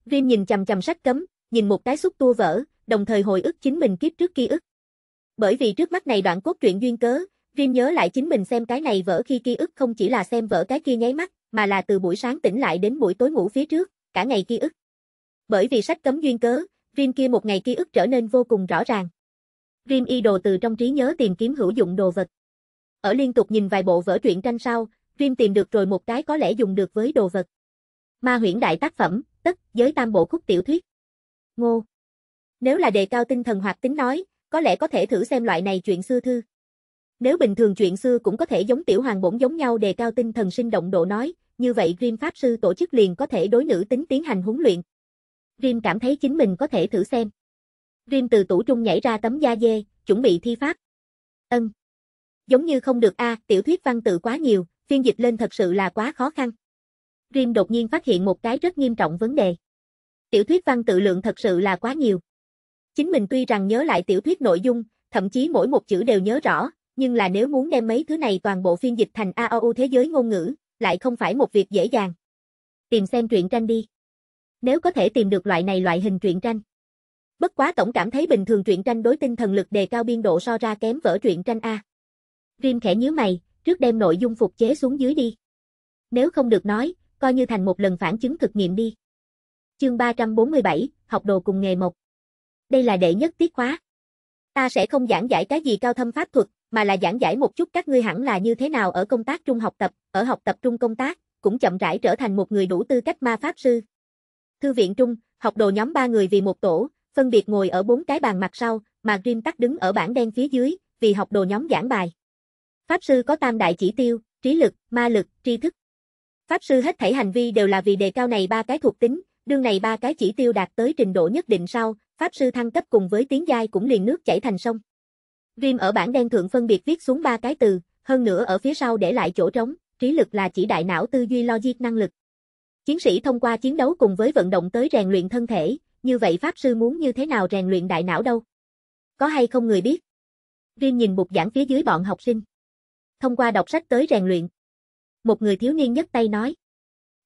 Rim nhìn chằm chằm sách cấm, nhìn một cái xúc tua vỡ, đồng thời hồi ức chính mình kiếp trước ký ức. Bởi vì trước mắt này đoạn cốt truyện duyên cớ, Rim nhớ lại chính mình xem cái này vỡ khi ký ức không chỉ là xem vỡ cái kia nháy mắt, mà là từ buổi sáng tỉnh lại đến buổi tối ngủ phía trước, cả ngày ký ức. Bởi vì sách cấm duyên cớ, Rim kia một ngày ký ức trở nên vô cùng rõ ràng. Rim y đồ từ trong trí nhớ tìm kiếm hữu dụng đồ vật. Ở liên tục nhìn vài bộ vở truyện tranh sau, Rim tìm được rồi một cái có lẽ dùng được với đồ vật. Ma huyễn đại tác phẩm, tất, giới tam bộ khúc tiểu thuyết. Ngô. Nếu là đề cao tinh thần hoạt tính nói, có lẽ có thể thử xem loại này chuyện xưa thư. Nếu bình thường chuyện xưa cũng có thể giống tiểu hoàng bổn giống nhau đề cao tinh thần sinh động độ nói, như vậy Grim Pháp Sư tổ chức liền có thể đối nữ tính tiến hành huấn luyện, Rim cảm thấy chính mình có thể thử xem. Rim từ tủ trung nhảy ra tấm da dê, chuẩn bị thi pháp. Ân. Giống như không được a, tiểu thuyết văn tự quá nhiều, phiên dịch lên thật sự là quá khó khăn. Rim đột nhiên phát hiện một cái rất nghiêm trọng vấn đề. Tiểu thuyết văn tự lượng thật sự là quá nhiều. Chính mình tuy rằng nhớ lại tiểu thuyết nội dung, thậm chí mỗi một chữ đều nhớ rõ, nhưng là nếu muốn đem mấy thứ này toàn bộ phiên dịch thành AOU thế giới ngôn ngữ, lại không phải một việc dễ dàng. Tìm xem truyện tranh đi nếu có thể tìm được loại này loại hình truyện tranh. Bất quá tổng cảm thấy bình thường truyện tranh đối tinh thần lực đề cao biên độ so ra kém vỡ truyện tranh A. Rim khẽ nhíu mày, trước đem nội dung phục chế xuống dưới đi. Nếu không được nói, coi như thành một lần phản chứng thực nghiệm đi. Chương 347, học đồ cùng nghề một. Đây là đệ nhất tiết khóa. Ta sẽ không giảng giải cái gì cao thâm pháp thuật, mà là giảng giải một chút các ngươi hẳn là như thế nào ở công tác trung học tập, ở học tập trung công tác, cũng chậm rãi trở thành một người đủ tư cách ma pháp sư, Thư viện trung, học đồ nhóm ba người vì một tổ, phân biệt ngồi ở bốn cái bàn mặt sau, mà Rim tắt đứng ở bảng đen phía dưới, vì học đồ nhóm giảng bài. Pháp sư có tam đại chỉ tiêu, trí lực, ma lực, tri thức. Pháp sư hết thảy hành vi đều là vì đề cao này ba cái thuộc tính, đương này ba cái chỉ tiêu đạt tới trình độ nhất định sau, pháp sư thăng cấp cùng với tiếng giai cũng liền nước chảy thành sông. Rim ở bảng đen thượng phân biệt viết xuống ba cái từ, hơn nữa ở phía sau để lại chỗ trống, trí lực là chỉ đại não tư duy logic năng lực. Chiến sĩ thông qua chiến đấu cùng với vận động tới rèn luyện thân thể, như vậy Pháp Sư muốn như thế nào rèn luyện đại não đâu? Có hay không người biết? Riêng nhìn bục giảng phía dưới bọn học sinh. Thông qua đọc sách tới rèn luyện. Một người thiếu niên nhất tay nói.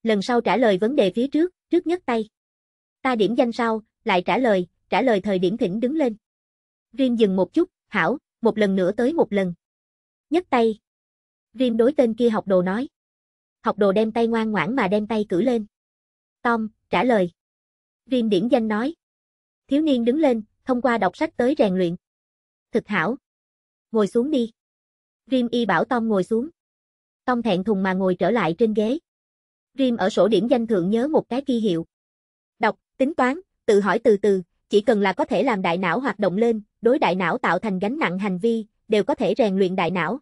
Lần sau trả lời vấn đề phía trước, trước nhất tay. Ta điểm danh sau, lại trả lời, trả lời thời điểm thỉnh đứng lên. Riêng dừng một chút, hảo, một lần nữa tới một lần. nhất tay. Riêng đối tên kia học đồ nói học đồ đem tay ngoan ngoãn mà đem tay cử lên. Tom, trả lời. Riêng điển danh nói. Thiếu niên đứng lên, thông qua đọc sách tới rèn luyện. Thực hảo. Ngồi xuống đi. Rim y bảo Tom ngồi xuống. Tom thẹn thùng mà ngồi trở lại trên ghế. Rim ở sổ điểm danh thượng nhớ một cái ký hiệu. Đọc, tính toán, tự hỏi từ từ, chỉ cần là có thể làm đại não hoạt động lên, đối đại não tạo thành gánh nặng hành vi, đều có thể rèn luyện đại não.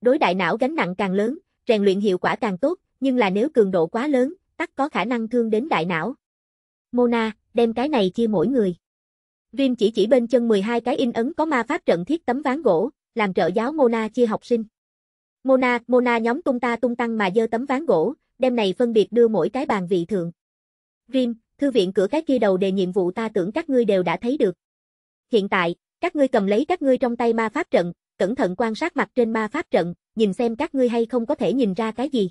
Đối đại não gánh nặng càng lớn, rèn luyện hiệu quả càng tốt, nhưng là nếu cường độ quá lớn, tắc có khả năng thương đến đại não. Mona, đem cái này chia mỗi người. Rim chỉ chỉ bên chân 12 cái in ấn có ma pháp trận thiết tấm ván gỗ, làm trợ giáo Mona chia học sinh. Mona, Mona nhóm tung ta tung tăng mà dơ tấm ván gỗ, đem này phân biệt đưa mỗi cái bàn vị thượng. Rim, thư viện cửa cái kia đầu đề nhiệm vụ ta tưởng các ngươi đều đã thấy được. Hiện tại, các ngươi cầm lấy các ngươi trong tay ma pháp trận, cẩn thận quan sát mặt trên ma pháp trận, nhìn xem các ngươi hay không có thể nhìn ra cái gì.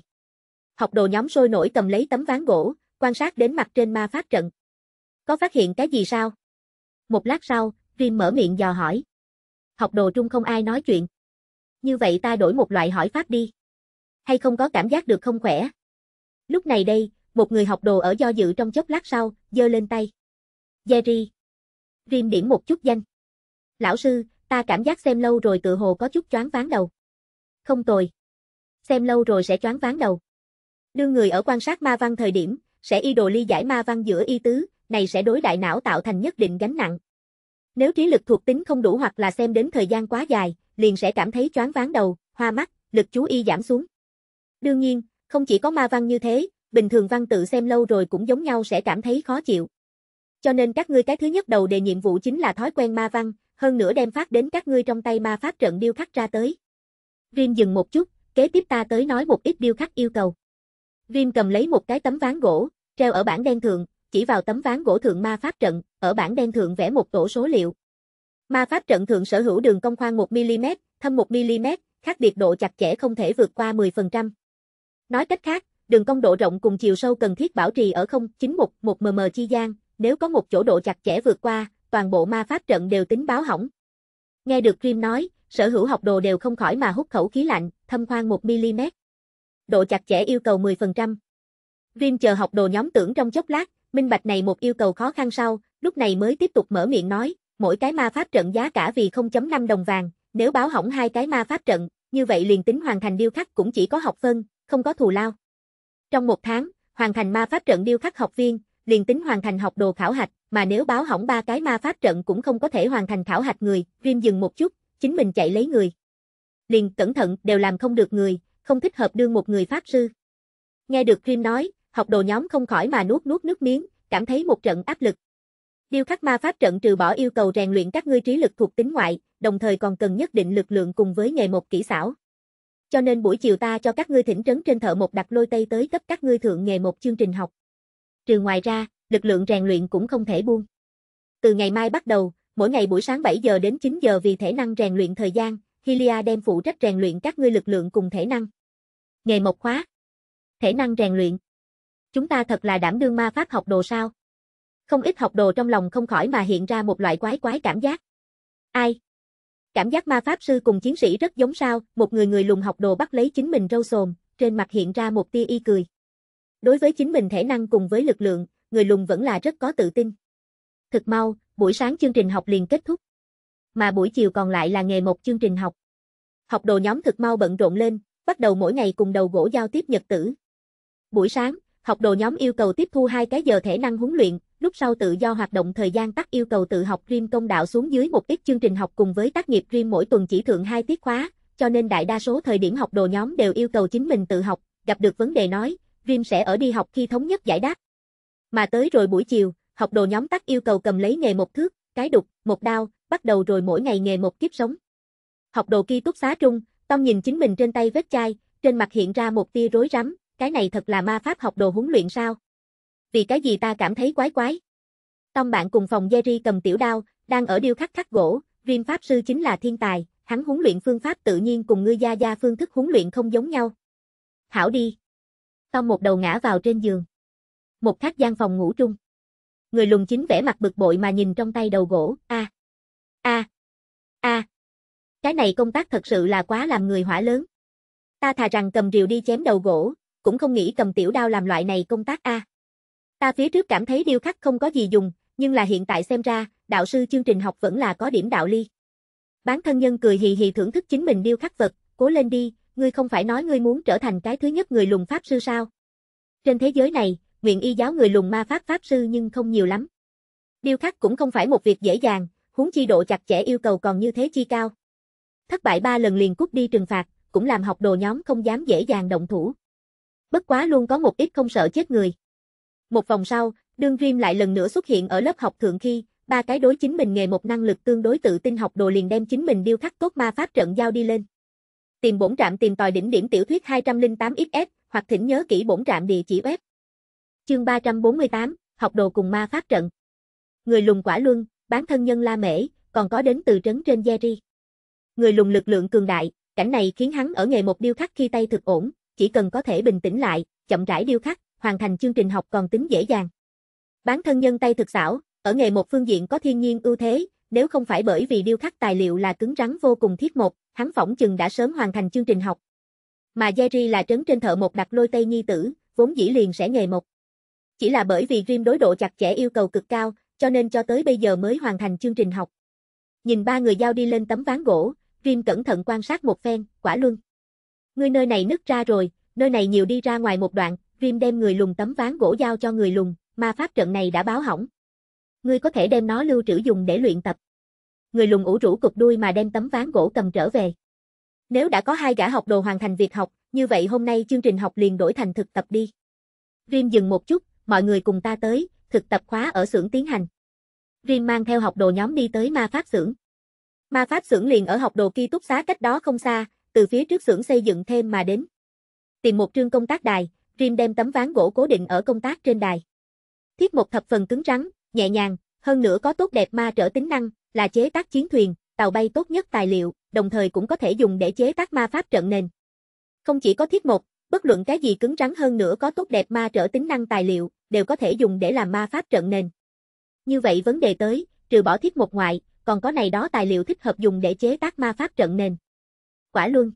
Học đồ nhóm sôi nổi cầm lấy tấm ván gỗ, quan sát đến mặt trên ma phát trận. Có phát hiện cái gì sao? Một lát sau, Rim mở miệng dò hỏi. Học đồ trung không ai nói chuyện. Như vậy ta đổi một loại hỏi pháp đi. Hay không có cảm giác được không khỏe? Lúc này đây, một người học đồ ở do dự trong chốc lát sau, giơ lên tay. Jerry. Rim điểm một chút danh. Lão sư, ta cảm giác xem lâu rồi tự hồ có chút choáng váng đầu. Không tồi. Xem lâu rồi sẽ choáng váng đầu. Đương người ở quan sát ma văn thời điểm, sẽ y đồ ly giải ma văn giữa y tứ, này sẽ đối đại não tạo thành nhất định gánh nặng. Nếu trí lực thuộc tính không đủ hoặc là xem đến thời gian quá dài, liền sẽ cảm thấy choáng váng đầu, hoa mắt, lực chú y giảm xuống. Đương nhiên, không chỉ có ma văn như thế, bình thường văn tự xem lâu rồi cũng giống nhau sẽ cảm thấy khó chịu. Cho nên các ngươi cái thứ nhất đầu đề nhiệm vụ chính là thói quen ma văn, hơn nữa đem phát đến các ngươi trong tay ma pháp trận điêu khắc ra tới. Rim dừng một chút, kế tiếp ta tới nói một ít điêu khắc yêu cầu. Rim cầm lấy một cái tấm ván gỗ, treo ở bảng đen thượng, chỉ vào tấm ván gỗ thượng ma pháp trận, ở bảng đen thượng vẽ một tổ số liệu. Ma pháp trận thượng sở hữu đường cong khoan 1mm, thâm 1mm, khác biệt độ chặt chẽ không thể vượt qua 10%. Nói cách khác, đường cong độ rộng cùng chiều sâu cần thiết bảo trì ở 0.91mm chi gian, nếu có một chỗ độ chặt chẽ vượt qua, toàn bộ ma pháp trận đều tính báo hỏng. Nghe được Grim nói, sở hữu học đồ đều không khỏi mà hút khẩu khí lạnh, thâm khoan 1mm. Độ chặt chẽ yêu cầu 10%. viêm chờ học đồ nhóm tưởng trong chốc lát, minh bạch này một yêu cầu khó khăn sau, lúc này mới tiếp tục mở miệng nói, mỗi cái ma pháp trận giá cả vì 0.5 đồng vàng, nếu báo hỏng hai cái ma pháp trận, như vậy liền tính hoàn thành điêu khắc cũng chỉ có học phân, không có thù lao. Trong một tháng, hoàn thành ma pháp trận điêu khắc học viên, liền tính hoàn thành học đồ khảo hạch, mà nếu báo hỏng ba cái ma pháp trận cũng không có thể hoàn thành khảo hạch người, viêm dừng một chút, chính mình chạy lấy người. Liền cẩn thận đều làm không được người, không thích hợp đương một người pháp sư. Nghe được Dream nói, học đồ nhóm không khỏi mà nuốt nuốt nước miếng, cảm thấy một trận áp lực. Điêu khắc ma pháp trận trừ bỏ yêu cầu rèn luyện các ngươi trí lực thuộc tính ngoại, đồng thời còn cần nhất định lực lượng cùng với nghề một kỹ xảo. Cho nên buổi chiều ta cho các ngươi thỉnh trấn trên thợ một đặt lôi tây tới cấp các ngươi thượng nghề một chương trình học. Trừ ngoài ra, lực lượng rèn luyện cũng không thể buông. Từ ngày mai bắt đầu, Mỗi ngày buổi sáng 7 giờ đến 9 giờ vì thể năng rèn luyện thời gian, Hilia đem phụ trách rèn luyện các ngươi lực lượng cùng thể năng. Nghề mộc khóa. Thể năng rèn luyện. Chúng ta thật là đảm đương ma pháp học đồ sao? Không ít học đồ trong lòng không khỏi mà hiện ra một loại quái quái cảm giác. Ai? Cảm giác ma pháp sư cùng chiến sĩ rất giống sao, một người người lùng học đồ bắt lấy chính mình râu sồn, trên mặt hiện ra một tia y cười. Đối với chính mình thể năng cùng với lực lượng, người lùng vẫn là rất có tự tin. Thực mau, buổi sáng chương trình học liền kết thúc. Mà buổi chiều còn lại là nghề một chương trình học. Học đồ nhóm thực mau bận rộn lên, bắt đầu mỗi ngày cùng đầu gỗ giao tiếp nhật tử. Buổi sáng, học đồ nhóm yêu cầu tiếp thu hai cái giờ thể năng huấn luyện, lúc sau tự do hoạt động thời gian tắt yêu cầu tự học riêng công đạo xuống dưới một ít chương trình học cùng với tác nghiệp riêng mỗi tuần chỉ thượng hai tiết khóa, cho nên đại đa số thời điểm học đồ nhóm đều yêu cầu chính mình tự học, gặp được vấn đề nói, Rim sẽ ở đi học khi thống nhất giải đáp. Mà tới rồi buổi chiều, Học đồ nhóm tắt yêu cầu cầm lấy nghề một thước, cái đục, một đao, bắt đầu rồi mỗi ngày nghề một kiếp sống. Học đồ kia túc xá trung, Tom nhìn chính mình trên tay vết chai, trên mặt hiện ra một tia rối rắm, cái này thật là ma pháp học đồ huấn luyện sao? Vì cái gì ta cảm thấy quái quái? Tom bạn cùng phòng Jerry cầm tiểu đao, đang ở điêu khắc khắc gỗ, riêng pháp sư chính là thiên tài, hắn huấn luyện phương pháp tự nhiên cùng ngươi gia gia phương thức huấn luyện không giống nhau. Hảo đi. Tom một đầu ngã vào trên giường. Một khắc gian phòng ngủ trung người lùng chính vẻ mặt bực bội mà nhìn trong tay đầu gỗ, a a a Cái này công tác thật sự là quá làm người hỏa lớn. Ta thà rằng cầm rìu đi chém đầu gỗ, cũng không nghĩ cầm tiểu đao làm loại này công tác a. Ta phía trước cảm thấy điêu khắc không có gì dùng, nhưng là hiện tại xem ra, đạo sư chương trình học vẫn là có điểm đạo ly. Bán thân nhân cười hì hì thưởng thức chính mình điêu khắc vật, cố lên đi, ngươi không phải nói ngươi muốn trở thành cái thứ nhất người lùng pháp sư sao? Trên thế giới này, nguyện y giáo người lùng ma pháp pháp sư nhưng không nhiều lắm. Điêu khắc cũng không phải một việc dễ dàng, huống chi độ chặt chẽ yêu cầu còn như thế chi cao. Thất bại ba lần liền cút đi trừng phạt, cũng làm học đồ nhóm không dám dễ dàng động thủ. Bất quá luôn có một ít không sợ chết người. Một vòng sau, đương Dream lại lần nữa xuất hiện ở lớp học thượng khi, ba cái đối chính mình nghề một năng lực tương đối tự tin học đồ liền đem chính mình điêu khắc tốt ma pháp trận giao đi lên. Tìm bổn trạm tìm tòi đỉnh điểm tiểu thuyết 208XS, hoặc thỉnh nhớ kỹ bổn trạm địa chỉ web. Chương 348, học đồ cùng ma phát trận. Người lùng quả luân, bán thân nhân La Mễ, còn có đến từ trấn trên Jerry. Người lùng lực lượng cường đại, cảnh này khiến hắn ở nghề một điêu khắc khi tay thực ổn, chỉ cần có thể bình tĩnh lại, chậm rãi điêu khắc, hoàn thành chương trình học còn tính dễ dàng. Bán thân nhân tay thực xảo, ở nghề một phương diện có thiên nhiên ưu thế, nếu không phải bởi vì điêu khắc tài liệu là cứng rắn vô cùng thiết một, hắn phỏng chừng đã sớm hoàn thành chương trình học. Mà Jerry là trấn trên thợ một đặt lôi tây nhi tử, vốn dĩ liền sẽ nghề một. Chỉ là bởi vì Grim đối độ chặt chẽ yêu cầu cực cao, cho nên cho tới bây giờ mới hoàn thành chương trình học. Nhìn ba người giao đi lên tấm ván gỗ, Grim cẩn thận quan sát một phen, quả luân. Người nơi này nứt ra rồi, nơi này nhiều đi ra ngoài một đoạn, Grim đem người lùng tấm ván gỗ giao cho người lùng, ma pháp trận này đã báo hỏng. Ngươi có thể đem nó lưu trữ dùng để luyện tập. Người lùng ủ rũ cục đuôi mà đem tấm ván gỗ cầm trở về. Nếu đã có hai gã học đồ hoàn thành việc học, như vậy hôm nay chương trình học liền đổi thành thực tập đi. Grim dừng một chút, mọi người cùng ta tới, thực tập khóa ở xưởng tiến hành. Rim mang theo học đồ nhóm đi tới ma pháp xưởng. Ma pháp xưởng liền ở học đồ ký túc xá cách đó không xa, từ phía trước xưởng xây dựng thêm mà đến. Tìm một trương công tác đài, Rim đem tấm ván gỗ cố định ở công tác trên đài. Thiết một thập phần cứng rắn, nhẹ nhàng, hơn nữa có tốt đẹp ma trở tính năng, là chế tác chiến thuyền, tàu bay tốt nhất tài liệu, đồng thời cũng có thể dùng để chế tác ma pháp trận nền. Không chỉ có thiết một, bất luận cái gì cứng rắn hơn nữa có tốt đẹp ma trở tính năng tài liệu, đều có thể dùng để làm ma pháp trận nền. Như vậy vấn đề tới, trừ bỏ thiết một ngoại, còn có này đó tài liệu thích hợp dùng để chế tác ma pháp trận nền. Quả luân,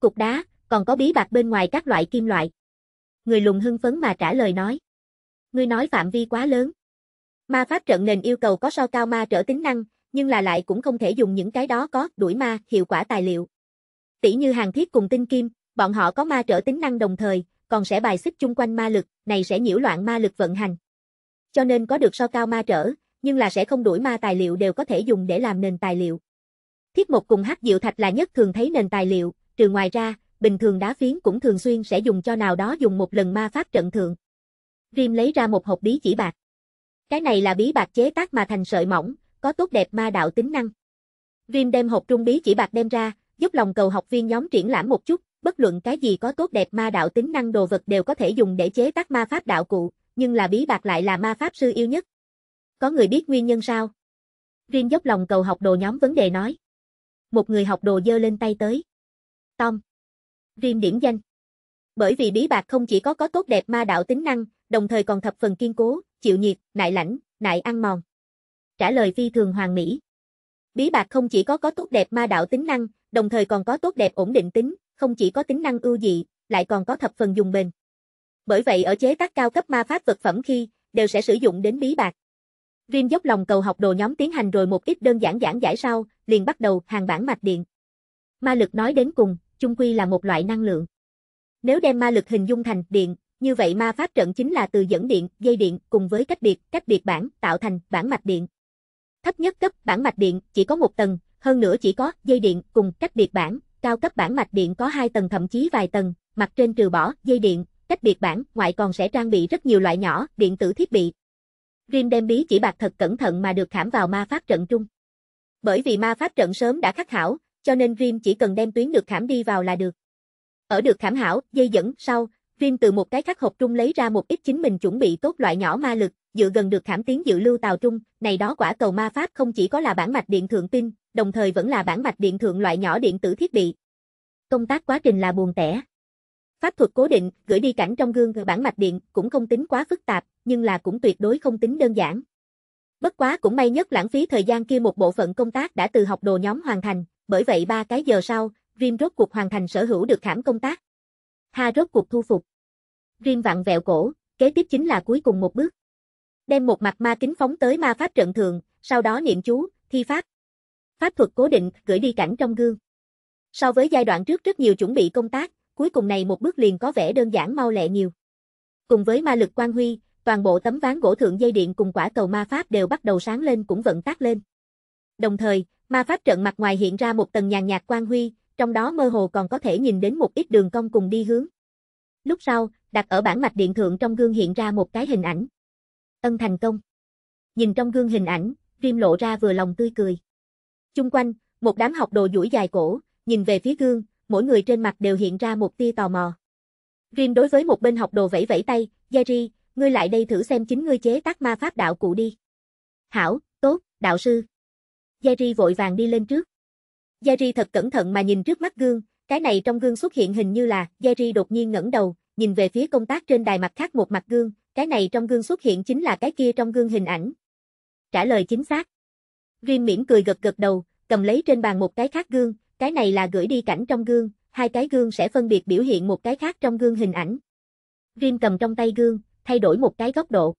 cục đá, còn có bí bạc bên ngoài các loại kim loại. Người lùng hưng phấn mà trả lời nói. Ngươi nói phạm vi quá lớn. Ma pháp trận nền yêu cầu có so cao ma trở tính năng, nhưng là lại cũng không thể dùng những cái đó có đuổi ma hiệu quả tài liệu. Tỷ như hàng thiết cùng tinh kim, bọn họ có ma trở tính năng đồng thời, còn sẽ bài xích chung quanh ma lực, này sẽ nhiễu loạn ma lực vận hành. Cho nên có được so cao ma trở, nhưng là sẽ không đuổi ma tài liệu đều có thể dùng để làm nền tài liệu. Thiết mộc cùng hắc diệu thạch là nhất thường thấy nền tài liệu, trừ ngoài ra, bình thường đá phiến cũng thường xuyên sẽ dùng cho nào đó dùng một lần ma pháp trận thượng. Rim lấy ra một hộp bí chỉ bạc. Cái này là bí bạc chế tác mà thành sợi mỏng, có tốt đẹp ma đạo tính năng. Rim đem hộp trung bí chỉ bạc đem ra, giúp lòng cầu học viên nhóm triển lãm một chút, bất luận cái gì có tốt đẹp ma đạo tính năng đồ vật đều có thể dùng để chế tác ma pháp đạo cụ, nhưng là bí bạc lại là ma pháp sư yêu nhất. Có người biết nguyên nhân sao? Riêng dốc lòng cầu học đồ nhóm vấn đề nói. Một người học đồ dơ lên tay tới. Tom. Riêng điểm danh. Bởi vì bí bạc không chỉ có có tốt đẹp ma đạo tính năng, đồng thời còn thập phần kiên cố, chịu nhiệt, nại lãnh, nại ăn mòn. Trả lời phi thường hoàng mỹ. Bí bạc không chỉ có có tốt đẹp ma đạo tính năng, đồng thời còn có tốt đẹp ổn định tính, không chỉ có tính năng ưu dị, lại còn có thập phần dùng bền. Bởi vậy ở chế tác cao cấp ma pháp vật phẩm khi, đều sẽ sử dụng đến bí bạc. Rim dốc lòng cầu học đồ nhóm tiến hành rồi một ít đơn giản giảng giải sau, liền bắt đầu hàng bản mạch điện. Ma lực nói đến cùng, chung quy là một loại năng lượng. Nếu đem ma lực hình dung thành điện, như vậy ma pháp trận chính là từ dẫn điện, dây điện cùng với cách biệt, cách biệt bản tạo thành bản mạch điện. Thấp nhất cấp bản mạch điện chỉ có một tầng, hơn nữa chỉ có dây điện cùng cách biệt bản cao cấp bản mạch điện có hai tầng thậm chí vài tầng, mặt trên trừ bỏ dây điện, cách biệt bản, ngoại còn sẽ trang bị rất nhiều loại nhỏ điện tử thiết bị. Rim đem bí chỉ bạc thật cẩn thận mà được khảm vào ma pháp trận trung. Bởi vì ma pháp trận sớm đã khắc hảo, cho nên Rim chỉ cần đem tuyến được khảm đi vào là được. Ở được khảm hảo, dây dẫn sau, Rim từ một cái khắc hộp trung lấy ra một ít chính mình chuẩn bị tốt loại nhỏ ma lực, dựa gần được khảm tiến dự lưu tàu trung, này đó quả cầu ma pháp không chỉ có là bản mạch điện thượng tinh, đồng thời vẫn là bản mạch điện thượng loại nhỏ điện tử thiết bị. Công tác quá trình là buồn tẻ. Pháp thuật cố định, gửi đi cảnh trong gương bản mạch điện cũng không tính quá phức tạp, nhưng là cũng tuyệt đối không tính đơn giản. Bất quá cũng may nhất lãng phí thời gian kia một bộ phận công tác đã từ học đồ nhóm hoàn thành, bởi vậy ba cái giờ sau, Rim rốt cuộc hoàn thành sở hữu được khảm công tác. Ha rốt cuộc thu phục. Rim vặn vẹo cổ, kế tiếp chính là cuối cùng một bước đem một mặt ma kính phóng tới ma pháp trận thượng, sau đó niệm chú, thi pháp. Pháp thuật cố định, gửi đi cảnh trong gương. So với giai đoạn trước rất nhiều chuẩn bị công tác, cuối cùng này một bước liền có vẻ đơn giản mau lẹ nhiều. Cùng với ma lực quang huy, toàn bộ tấm ván gỗ thượng dây điện cùng quả cầu ma pháp đều bắt đầu sáng lên cũng vận tác lên. Đồng thời, ma pháp trận mặt ngoài hiện ra một tầng nhàn nhạt quang huy, trong đó mơ hồ còn có thể nhìn đến một ít đường cong cùng đi hướng. Lúc sau, đặt ở bản mạch điện thượng trong gương hiện ra một cái hình ảnh. Ân thành công. Nhìn trong gương hình ảnh, Rim lộ ra vừa lòng tươi cười. Chung quanh, một đám học đồ duỗi dài cổ, nhìn về phía gương, mỗi người trên mặt đều hiện ra một tia tò mò. Rim đối với một bên học đồ vẫy vẫy tay, Jerry, ngươi lại đây thử xem chính ngươi chế tác ma pháp đạo cụ đi. Hảo, tốt, đạo sư. Jerry vội vàng đi lên trước. Jerry thật cẩn thận mà nhìn trước mắt gương, cái này trong gương xuất hiện hình như là, Jerry đột nhiên ngẩng đầu, nhìn về phía công tác trên đài mặt khác một mặt gương, cái này trong gương xuất hiện chính là cái kia trong gương hình ảnh. Trả lời chính xác. Rim miễn cười gật gật đầu, cầm lấy trên bàn một cái khác gương, cái này là gửi đi cảnh trong gương, hai cái gương sẽ phân biệt biểu hiện một cái khác trong gương hình ảnh. Rim cầm trong tay gương, thay đổi một cái góc độ.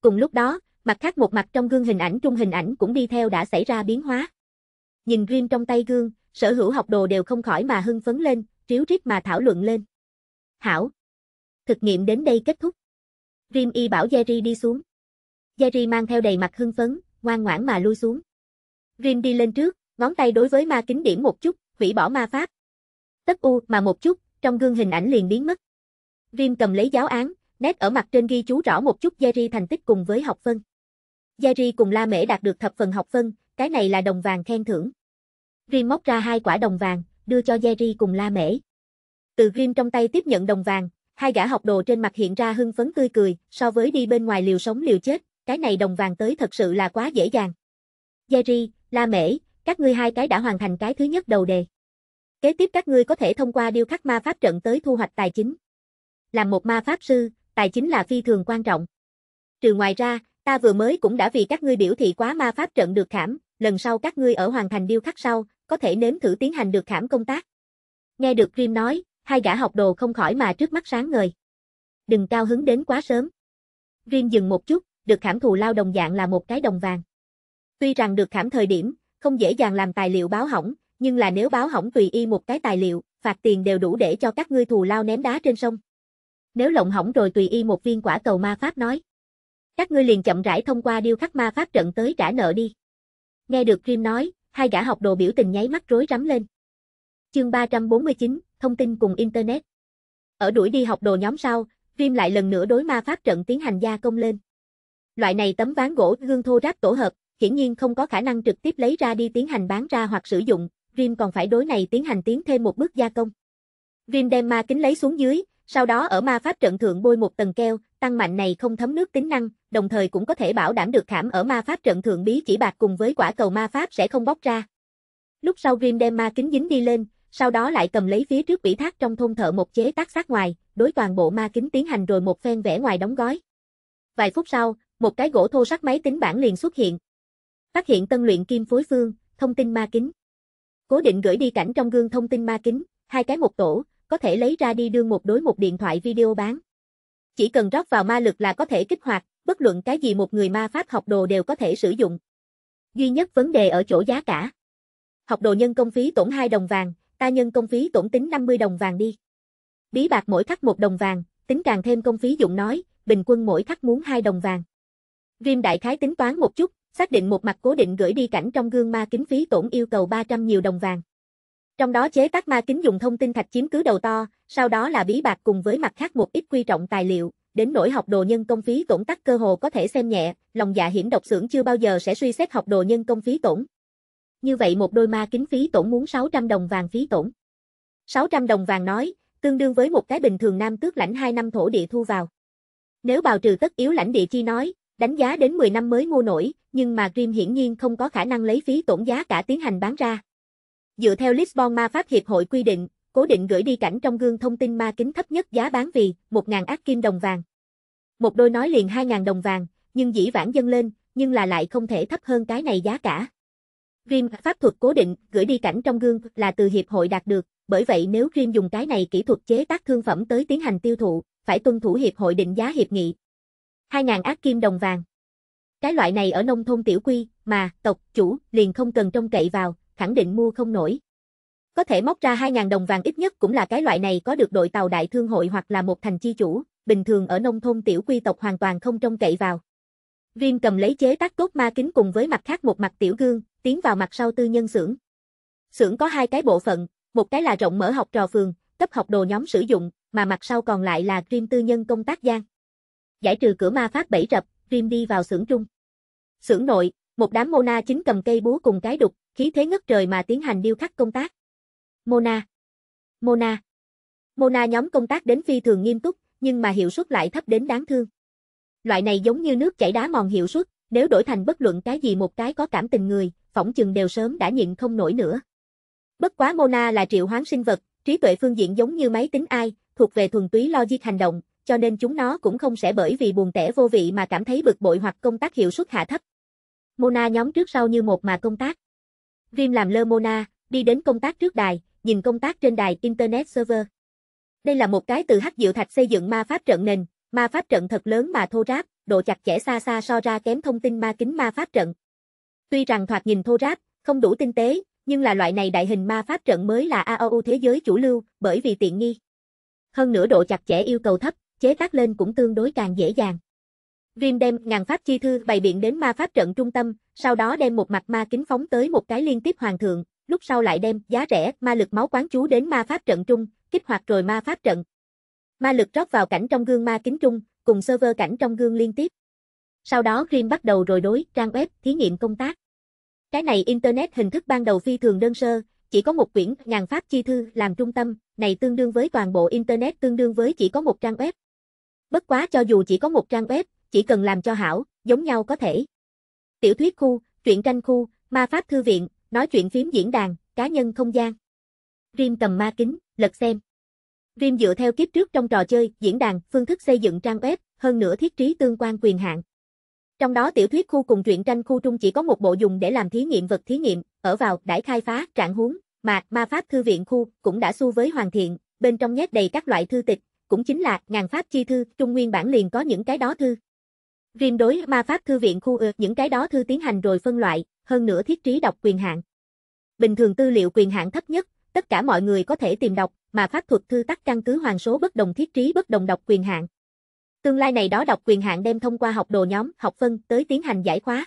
Cùng lúc đó, mặt khác một mặt trong gương hình ảnh trung hình ảnh cũng đi theo đã xảy ra biến hóa. Nhìn Rim trong tay gương, sở hữu học đồ đều không khỏi mà hưng phấn lên, triếu riết mà thảo luận lên. Hảo! Thực nghiệm đến đây kết thúc. Rim Y bảo Jerry đi xuống. Jerry mang theo đầy mặt hưng phấn, ngoan ngoãn mà lui xuống. Rim đi lên trước, ngón tay đối với ma kính điểm một chút, hủy bỏ ma pháp. Tất u mà một chút, trong gương hình ảnh liền biến mất. Rim cầm lấy giáo án, nét ở mặt trên ghi chú rõ một chút Jerry thành tích cùng với học phân. Jerry cùng La Mễ đạt được thập phần học phân, cái này là đồng vàng khen thưởng. Rim móc ra hai quả đồng vàng, đưa cho Jerry cùng La Mễ. Từ Rim trong tay tiếp nhận đồng vàng, Hai gã học đồ trên mặt hiện ra hưng phấn tươi cười, so với đi bên ngoài liều sống liều chết, cái này đồng vàng tới thật sự là quá dễ dàng. Jerry, La Mễ, các ngươi hai cái đã hoàn thành cái thứ nhất đầu đề. Kế tiếp các ngươi có thể thông qua điêu khắc ma pháp trận tới thu hoạch tài chính. Làm một ma pháp sư, tài chính là phi thường quan trọng. Trừ ngoài ra, ta vừa mới cũng đã vì các ngươi biểu thị quá ma pháp trận được khảm, lần sau các ngươi ở hoàn thành điêu khắc sau, có thể nếm thử tiến hành được khảm công tác. Nghe được Grim nói, hai gã học đồ không khỏi mà trước mắt sáng ngời. Đừng cao hứng đến quá sớm. Riêng dừng một chút, được khảm thù lao đồng dạng là một cái đồng vàng. Tuy rằng được khảm thời điểm, không dễ dàng làm tài liệu báo hỏng, nhưng là nếu báo hỏng tùy y một cái tài liệu, phạt tiền đều đủ để cho các ngươi thù lao ném đá trên sông. Nếu lộng hỏng rồi tùy y một viên quả cầu ma pháp nói. Các ngươi liền chậm rãi thông qua điêu khắc ma pháp trận tới trả nợ đi. Nghe được Grim nói, hai gã học đồ biểu tình nháy mắt rối rắm lên. Chương 349, thông tin cùng Internet. Ở đuổi đi học đồ nhóm sau, Viêm lại lần nữa đối ma pháp trận tiến hành gia công lên. Loại này tấm ván gỗ gương thô ráp tổ hợp, hiển nhiên không có khả năng trực tiếp lấy ra đi tiến hành bán ra hoặc sử dụng, Viêm còn phải đối này tiến hành tiến thêm một bước gia công. Viêm đem ma kính lấy xuống dưới, sau đó ở ma pháp trận thượng bôi một tầng keo, tăng mạnh này không thấm nước tính năng, đồng thời cũng có thể bảo đảm được khảm ở ma pháp trận thượng bí chỉ bạc cùng với quả cầu ma pháp sẽ không bóc ra. Lúc sau Grim đem ma kính dính đi lên, sau đó lại cầm lấy phía trước bỉ thác trong thôn thợ một chế tác sát ngoài, đối toàn bộ ma kính tiến hành rồi một phen vẽ ngoài đóng gói. Vài phút sau, một cái gỗ thô sắc máy tính bản liền xuất hiện. Phát hiện tân luyện kim phối phương, thông tin ma kính. Cố định gửi đi cảnh trong gương thông tin ma kính, hai cái một tổ, có thể lấy ra đi đương một đối một điện thoại video bán. Chỉ cần rót vào ma lực là có thể kích hoạt, bất luận cái gì một người ma pháp học đồ đều có thể sử dụng. Duy nhất vấn đề ở chỗ giá cả. Học đồ nhân công phí tổn 2 đồng vàng, ta nhân công phí tổn tính 50 đồng vàng đi. Bí bạc mỗi khắc một đồng vàng, tính càng thêm công phí dụng nói, bình quân mỗi khắc muốn hai đồng vàng. Rim đại khái tính toán một chút, xác định một mặt cố định gửi đi cảnh trong gương ma kính phí tổn yêu cầu 300 nhiều đồng vàng. Trong đó chế tác ma kính dùng thông tin thạch chiếm cứ đầu to, sau đó là bí bạc cùng với mặt khác một ít quy trọng tài liệu, đến nỗi học đồ nhân công phí tổn tắc cơ hồ có thể xem nhẹ, lòng dạ hiểm độc xưởng chưa bao giờ sẽ suy xét học đồ nhân công phí tổn như vậy một đôi ma kính phí tổn muốn 600 đồng vàng phí tổn. 600 đồng vàng nói, tương đương với một cái bình thường nam tước lãnh 2 năm thổ địa thu vào. Nếu bào trừ tất yếu lãnh địa chi nói, đánh giá đến 10 năm mới mua nổi, nhưng mà Grim hiển nhiên không có khả năng lấy phí tổn giá cả tiến hành bán ra. Dựa theo Lisbon Ma Pháp Hiệp hội quy định, cố định gửi đi cảnh trong gương thông tin ma kính thấp nhất giá bán vì 1.000 ác kim đồng vàng. Một đôi nói liền 2.000 đồng vàng, nhưng dĩ vãng dâng lên, nhưng là lại không thể thấp hơn cái này giá cả. Rim pháp thuật cố định, gửi đi cảnh trong gương là từ hiệp hội đạt được, bởi vậy nếu Rim dùng cái này kỹ thuật chế tác thương phẩm tới tiến hành tiêu thụ, phải tuân thủ hiệp hội định giá hiệp nghị. 2.000 ác kim đồng vàng. Cái loại này ở nông thôn tiểu quy, mà, tộc, chủ, liền không cần trông cậy vào, khẳng định mua không nổi. Có thể móc ra 2.000 đồng vàng ít nhất cũng là cái loại này có được đội tàu đại thương hội hoặc là một thành chi chủ, bình thường ở nông thôn tiểu quy tộc hoàn toàn không trông cậy vào. Rim cầm lấy chế tác cốt ma kính cùng với mặt khác một mặt tiểu gương, tiến vào mặt sau tư nhân xưởng. Xưởng có hai cái bộ phận, một cái là rộng mở học trò phường, cấp học đồ nhóm sử dụng, mà mặt sau còn lại là Dream tư nhân công tác gian. Giải trừ cửa ma phát bảy rập, Dream đi vào xưởng trung. Xưởng nội, một đám Mona chính cầm cây búa cùng cái đục, khí thế ngất trời mà tiến hành điêu khắc công tác. Mona. Mona. Mona nhóm công tác đến phi thường nghiêm túc, nhưng mà hiệu suất lại thấp đến đáng thương. Loại này giống như nước chảy đá mòn hiệu suất, nếu đổi thành bất luận cái gì một cái có cảm tình người, phỏng chừng đều sớm đã nhịn không nổi nữa. Bất quá Mona là triệu hoán sinh vật, trí tuệ phương diện giống như máy tính ai, thuộc về thuần túy logic hành động, cho nên chúng nó cũng không sẽ bởi vì buồn tẻ vô vị mà cảm thấy bực bội hoặc công tác hiệu suất hạ thấp. Mona nhóm trước sau như một mà công tác. Rim làm lơ Mona, đi đến công tác trước đài, nhìn công tác trên đài Internet Server. Đây là một cái từ hắc diệu thạch xây dựng ma pháp trận nền, ma pháp trận thật lớn mà thô ráp, độ chặt chẽ xa xa so ra kém thông tin ma kính ma pháp trận, Tuy rằng thoạt nhìn thô ráp, không đủ tinh tế, nhưng là loại này đại hình ma pháp trận mới là AOU thế giới chủ lưu, bởi vì tiện nghi. Hơn nữa độ chặt chẽ yêu cầu thấp, chế tác lên cũng tương đối càng dễ dàng. Rim đem ngàn pháp chi thư bày biện đến ma pháp trận trung tâm, sau đó đem một mặt ma kính phóng tới một cái liên tiếp hoàng thượng, lúc sau lại đem giá rẻ ma lực máu quán chú đến ma pháp trận trung, kích hoạt rồi ma pháp trận. Ma lực rót vào cảnh trong gương ma kính trung, cùng server cảnh trong gương liên tiếp. Sau đó Grim bắt đầu rồi đối trang web thí nghiệm công tác. Cái này Internet hình thức ban đầu phi thường đơn sơ, chỉ có một quyển ngàn pháp chi thư làm trung tâm, này tương đương với toàn bộ Internet tương đương với chỉ có một trang web. Bất quá cho dù chỉ có một trang web, chỉ cần làm cho hảo, giống nhau có thể. Tiểu thuyết khu, truyện tranh khu, ma pháp thư viện, nói chuyện phím diễn đàn, cá nhân không gian. Grim cầm ma kính, lật xem. Grim dựa theo kiếp trước trong trò chơi, diễn đàn, phương thức xây dựng trang web, hơn nữa thiết trí tương quan quyền hạn. Trong đó tiểu thuyết khu cùng truyện tranh khu trung chỉ có một bộ dùng để làm thí nghiệm vật thí nghiệm, ở vào đãi khai phá, trạng huống, mà ma pháp thư viện khu cũng đã xu với hoàn thiện, bên trong nhét đầy các loại thư tịch, cũng chính là ngàn pháp chi thư, trung nguyên bản liền có những cái đó thư. Riêng đối ma pháp thư viện khu ư, ừ, những cái đó thư tiến hành rồi phân loại, hơn nữa thiết trí đọc quyền hạn. Bình thường tư liệu quyền hạn thấp nhất, tất cả mọi người có thể tìm đọc, mà pháp thuật thư tắc căn cứ hoàng số bất đồng thiết trí bất đồng đọc quyền hạn. Tương lai này đó đọc quyền hạn đem thông qua học đồ nhóm, học phân, tới tiến hành giải khóa.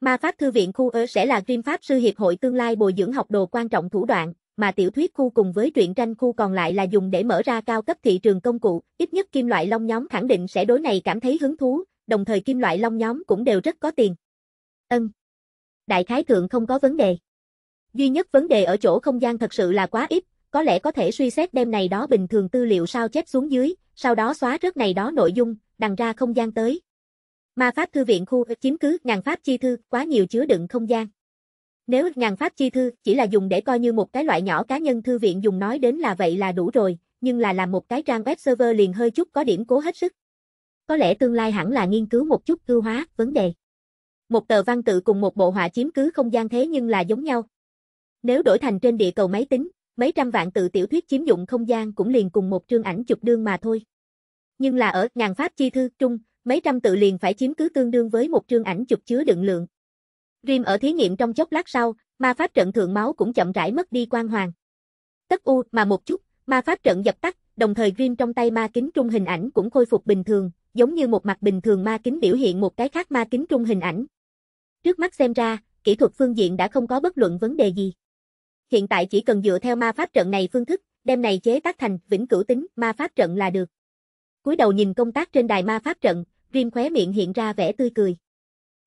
Ma Pháp Thư viện khu ở sẽ là Dream Pháp Sư Hiệp hội tương lai bồi dưỡng học đồ quan trọng thủ đoạn, mà tiểu thuyết khu cùng với truyện tranh khu còn lại là dùng để mở ra cao cấp thị trường công cụ, ít nhất kim loại long nhóm khẳng định sẽ đối này cảm thấy hứng thú, đồng thời kim loại long nhóm cũng đều rất có tiền. Ân. Đại thái thượng không có vấn đề. Duy nhất vấn đề ở chỗ không gian thật sự là quá ít, có lẽ có thể suy xét đem này đó bình thường tư liệu sao chép xuống dưới, sau đó xóa rớt này đó nội dung, đằng ra không gian tới. Ma pháp thư viện khu chiếm cứ ngàn pháp chi thư, quá nhiều chứa đựng không gian. Nếu ngàn pháp chi thư chỉ là dùng để coi như một cái loại nhỏ cá nhân thư viện dùng nói đến là vậy là đủ rồi, nhưng là làm một cái trang web server liền hơi chút có điểm cố hết sức. Có lẽ tương lai hẳn là nghiên cứu một chút cư hóa, vấn đề. Một tờ văn tự cùng một bộ họa chiếm cứ không gian thế nhưng là giống nhau. Nếu đổi thành trên địa cầu máy tính, mấy trăm vạn tự tiểu thuyết chiếm dụng không gian cũng liền cùng một trương ảnh chụp đương mà thôi. Nhưng là ở ngàn pháp chi thư trung, mấy trăm tự liền phải chiếm cứ tương đương với một trương ảnh chụp chứa đựng lượng. Rim ở thí nghiệm trong chốc lát sau, ma pháp trận thượng máu cũng chậm rãi mất đi quang hoàng. Tất u mà một chút, ma pháp trận dập tắt, đồng thời Rim trong tay ma kính trung hình ảnh cũng khôi phục bình thường, giống như một mặt bình thường ma kính biểu hiện một cái khác ma kính trung hình ảnh. Trước mắt xem ra, kỹ thuật phương diện đã không có bất luận vấn đề gì hiện tại chỉ cần dựa theo ma pháp trận này phương thức, đem này chế tác thành vĩnh cửu tính ma pháp trận là được. Cúi đầu nhìn công tác trên đài ma pháp trận, Rim khóe miệng hiện ra vẻ tươi cười.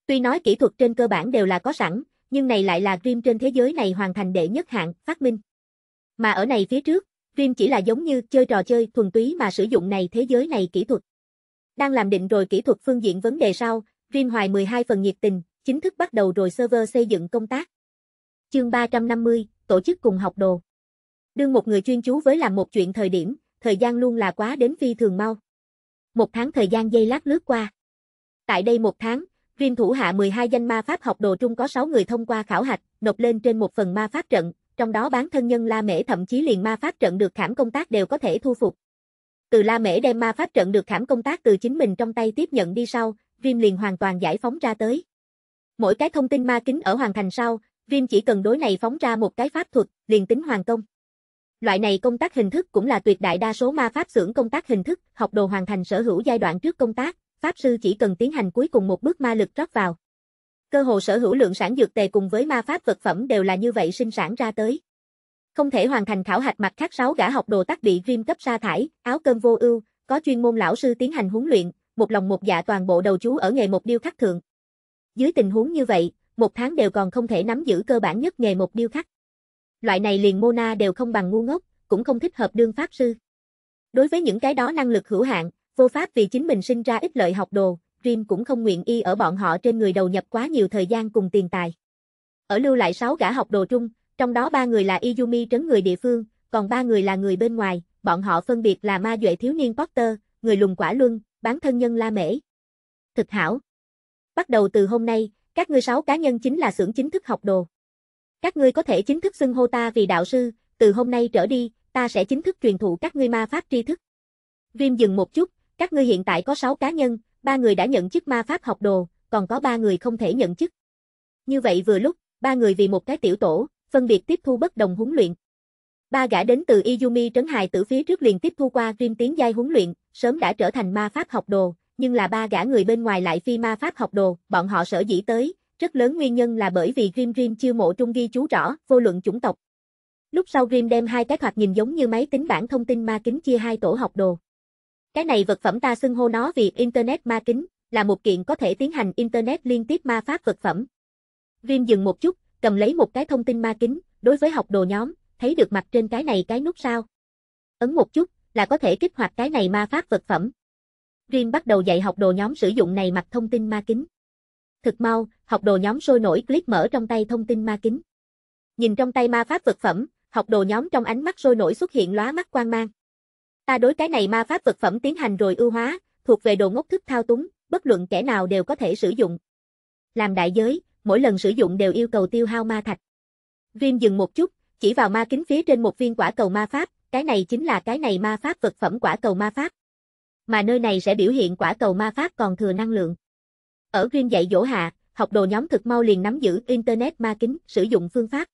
Tuy nói kỹ thuật trên cơ bản đều là có sẵn, nhưng này lại là Rim trên thế giới này hoàn thành đệ nhất hạng phát minh. Mà ở này phía trước, Rim chỉ là giống như chơi trò chơi thuần túy mà sử dụng này thế giới này kỹ thuật. Đang làm định rồi kỹ thuật phương diện vấn đề sau, Rim hoài 12 phần nhiệt tình, chính thức bắt đầu rồi server xây dựng công tác. Chương 350, tổ chức cùng học đồ. Đương một người chuyên chú với làm một chuyện thời điểm, thời gian luôn là quá đến phi thường mau. Một tháng thời gian dây lát lướt qua. Tại đây một tháng, Dream thủ hạ 12 danh ma pháp học đồ trung có 6 người thông qua khảo hạch, nộp lên trên một phần ma pháp trận, trong đó bán thân nhân La Mễ thậm chí liền ma pháp trận được khảm công tác đều có thể thu phục. Từ La Mễ đem ma pháp trận được khảm công tác từ chính mình trong tay tiếp nhận đi sau, Dream liền hoàn toàn giải phóng ra tới. Mỗi cái thông tin ma kính ở hoàn thành sau, Viêm chỉ cần đối này phóng ra một cái pháp thuật, liền tính hoàn công. Loại này công tác hình thức cũng là tuyệt đại đa số ma pháp xưởng công tác hình thức, học đồ hoàn thành sở hữu giai đoạn trước công tác, pháp sư chỉ cần tiến hành cuối cùng một bước ma lực rót vào. Cơ hồ sở hữu lượng sản dược tề cùng với ma pháp vật phẩm đều là như vậy sinh sản ra tới. Không thể hoàn thành khảo hạch mặt khác sáu gã học đồ tác bị viêm cấp sa thải, áo cơm vô ưu, có chuyên môn lão sư tiến hành huấn luyện, một lòng một dạ toàn bộ đầu chú ở nghề một điêu khắc thượng. Dưới tình huống như vậy, một tháng đều còn không thể nắm giữ cơ bản nhất nghề một điêu khắc. Loại này liền mona đều không bằng ngu ngốc, cũng không thích hợp đương pháp sư. Đối với những cái đó năng lực hữu hạn, vô pháp vì chính mình sinh ra ít lợi học đồ, Dream cũng không nguyện y ở bọn họ trên người đầu nhập quá nhiều thời gian cùng tiền tài. Ở lưu lại 6 gã học đồ trung, trong đó ba người là Izumi trấn người địa phương, còn ba người là người bên ngoài, bọn họ phân biệt là ma duệ thiếu niên Potter, người lùng quả luân, bán thân nhân La Mễ. Thực hảo. Bắt đầu từ hôm nay, các ngươi sáu cá nhân chính là xưởng chính thức học đồ. Các ngươi có thể chính thức xưng hô ta vì đạo sư, từ hôm nay trở đi, ta sẽ chính thức truyền thụ các ngươi ma pháp tri thức. Viêm dừng một chút, các ngươi hiện tại có sáu cá nhân, ba người đã nhận chức ma pháp học đồ, còn có ba người không thể nhận chức. Như vậy vừa lúc, ba người vì một cái tiểu tổ, phân biệt tiếp thu bất đồng huấn luyện. Ba gã đến từ Izumi trấn hài tử phía trước liền tiếp thu qua viêm tiến giai huấn luyện, sớm đã trở thành ma pháp học đồ, nhưng là ba gã người bên ngoài lại phi ma pháp học đồ, bọn họ sở dĩ tới, rất lớn nguyên nhân là bởi vì Grim Grim chưa mộ trung ghi chú rõ, vô luận chủng tộc. Lúc sau Grim đem hai cái thoạt nhìn giống như máy tính bản thông tin ma kính chia hai tổ học đồ. Cái này vật phẩm ta xưng hô nó vì Internet ma kính, là một kiện có thể tiến hành Internet liên tiếp ma pháp vật phẩm. Grim dừng một chút, cầm lấy một cái thông tin ma kính, đối với học đồ nhóm, thấy được mặt trên cái này cái nút sao. Ấn một chút, là có thể kích hoạt cái này ma pháp vật phẩm. Grimm bắt đầu dạy học đồ nhóm sử dụng này mặt thông tin ma kính. Thực mau, học đồ nhóm sôi nổi clip mở trong tay thông tin ma kính. Nhìn trong tay ma pháp vật phẩm, học đồ nhóm trong ánh mắt sôi nổi xuất hiện lóa mắt quang mang. Ta đối cái này ma pháp vật phẩm tiến hành rồi ưu hóa, thuộc về đồ ngốc thức thao túng, bất luận kẻ nào đều có thể sử dụng. Làm đại giới, mỗi lần sử dụng đều yêu cầu tiêu hao ma thạch. Viêm dừng một chút, chỉ vào ma kính phía trên một viên quả cầu ma pháp, cái này chính là cái này ma pháp vật phẩm quả cầu ma pháp mà nơi này sẽ biểu hiện quả cầu ma pháp còn thừa năng lượng. Ở Green dạy dỗ hạ, học đồ nhóm thực mau liền nắm giữ Internet ma kính, sử dụng phương pháp.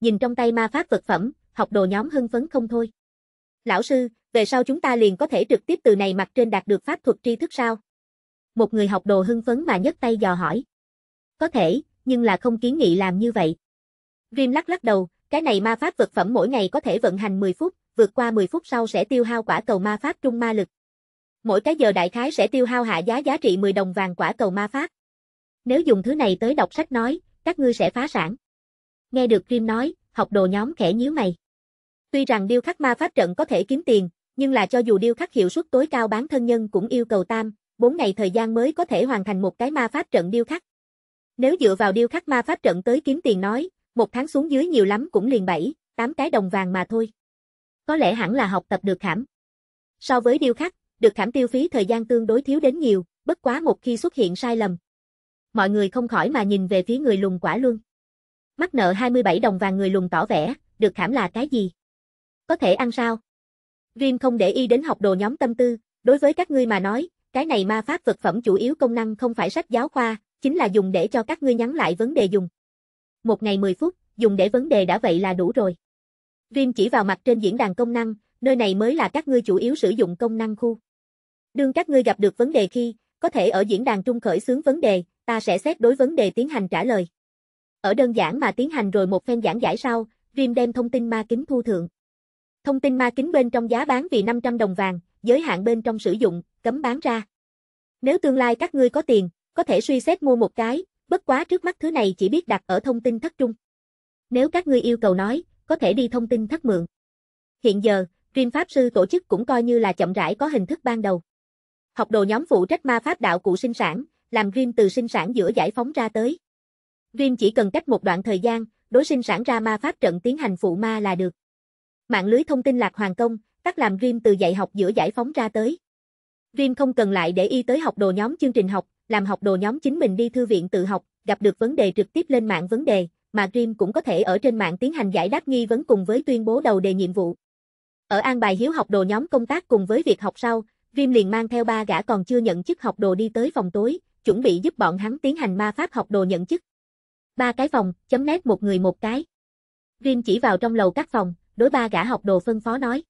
Nhìn trong tay ma pháp vật phẩm, học đồ nhóm hưng phấn không thôi. Lão sư, về sau chúng ta liền có thể trực tiếp từ này mặt trên đạt được pháp thuật tri thức sao? Một người học đồ hưng phấn mà nhấc tay dò hỏi. Có thể, nhưng là không kiến nghị làm như vậy. Grim lắc lắc đầu, cái này ma pháp vật phẩm mỗi ngày có thể vận hành 10 phút, vượt qua 10 phút sau sẽ tiêu hao quả cầu ma pháp trung ma lực. Mỗi cái giờ đại khái sẽ tiêu hao hạ giá giá trị 10 đồng vàng quả cầu ma pháp. Nếu dùng thứ này tới đọc sách nói, các ngươi sẽ phá sản. Nghe được Kim nói, học đồ nhóm khẽ nhíu mày. Tuy rằng điêu khắc ma pháp trận có thể kiếm tiền, nhưng là cho dù điêu khắc hiệu suất tối cao bán thân nhân cũng yêu cầu tam, 4 ngày thời gian mới có thể hoàn thành một cái ma pháp trận điêu khắc. Nếu dựa vào điêu khắc ma pháp trận tới kiếm tiền nói, một tháng xuống dưới nhiều lắm cũng liền 7, 8 cái đồng vàng mà thôi. Có lẽ hẳn là học tập được khảm. So với điêu khắc, được khảm tiêu phí thời gian tương đối thiếu đến nhiều, bất quá một khi xuất hiện sai lầm. Mọi người không khỏi mà nhìn về phía người lùn quả luân. Mắc nợ 27 đồng vàng người lùn tỏ vẻ, được khảm là cái gì? Có thể ăn sao? Rim không để ý đến học đồ nhóm tâm tư, đối với các ngươi mà nói, cái này ma pháp vật phẩm chủ yếu công năng không phải sách giáo khoa, chính là dùng để cho các ngươi nhắn lại vấn đề dùng. Một ngày 10 phút, dùng để vấn đề đã vậy là đủ rồi. Rim chỉ vào mặt trên diễn đàn công năng, nơi này mới là các ngươi chủ yếu sử dụng công năng khu. Đương các ngươi gặp được vấn đề khi, có thể ở diễn đàn trung khởi xướng vấn đề, ta sẽ xét đối vấn đề tiến hành trả lời. Ở đơn giản mà tiến hành rồi một phen giảng giải sau, Dream đem thông tin ma kính thu thượng. Thông tin ma kính bên trong giá bán vì 500 đồng vàng, giới hạn bên trong sử dụng, cấm bán ra. Nếu tương lai các ngươi có tiền, có thể suy xét mua một cái, bất quá trước mắt thứ này chỉ biết đặt ở thông tin thất trung. Nếu các ngươi yêu cầu nói, có thể đi thông tin thất mượn. Hiện giờ, Dream Pháp Sư tổ chức cũng coi như là chậm rãi có hình thức ban đầu. Học đồ nhóm phụ trách ma pháp đạo cụ sinh sản, làm Grim từ sinh sản giữa giải phóng ra tới. Grim chỉ cần cách một đoạn thời gian, đối sinh sản ra ma pháp trận tiến hành phụ ma là được. Mạng lưới thông tin lạc hoàng công, tắt làm Grim từ dạy học giữa giải phóng ra tới. Grim không cần lại để y tới học đồ nhóm chương trình học, làm học đồ nhóm chính mình đi thư viện tự học, gặp được vấn đề trực tiếp lên mạng vấn đề, mà Grim cũng có thể ở trên mạng tiến hành giải đáp nghi vấn cùng với tuyên bố đầu đề nhiệm vụ. Ở an bài hiếu học đồ nhóm công tác cùng với việc học sau, Rim liền mang theo ba gã còn chưa nhận chức học đồ đi tới phòng tối, chuẩn bị giúp bọn hắn tiến hành ma pháp học đồ nhận chức. Ba cái phòng, chấm nét một người một cái. Rim chỉ vào trong lầu các phòng, đối ba gã học đồ phân phó nói.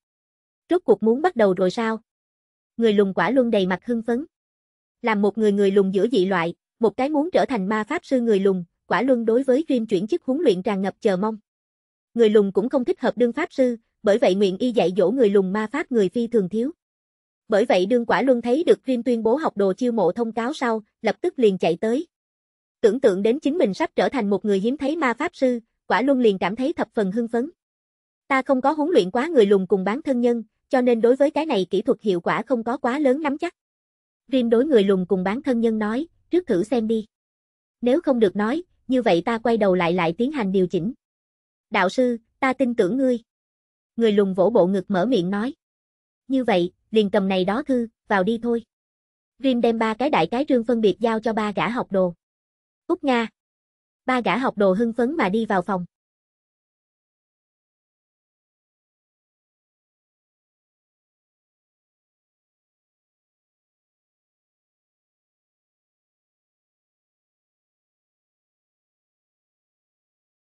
Rốt cuộc muốn bắt đầu rồi sao? Người lùng quả luôn đầy mặt hưng phấn. Làm một người người lùng giữa dị loại, một cái muốn trở thành ma pháp sư người lùng, quả luôn đối với Rim chuyển chức huấn luyện tràn ngập chờ mong. Người lùng cũng không thích hợp đương pháp sư, bởi vậy nguyện y dạy dỗ người lùng ma pháp người phi thường thiếu. Bởi vậy đương quả luân thấy được Rim tuyên bố học đồ chiêu mộ thông cáo sau, lập tức liền chạy tới. Tưởng tượng đến chính mình sắp trở thành một người hiếm thấy ma pháp sư, quả luân liền cảm thấy thập phần hưng phấn. Ta không có huấn luyện quá người lùng cùng bán thân nhân, cho nên đối với cái này kỹ thuật hiệu quả không có quá lớn nắm chắc. Rim đối người lùng cùng bán thân nhân nói, trước thử xem đi. Nếu không được nói, như vậy ta quay đầu lại lại tiến hành điều chỉnh. Đạo sư, ta tin tưởng ngươi. Người lùng vỗ bộ ngực mở miệng nói. Như vậy, liền cầm này đó thư, vào đi thôi. Rim đem ba cái đại cái rương phân biệt giao cho ba gã học đồ. Úc Nga. Ba gã học đồ hưng phấn mà đi vào phòng.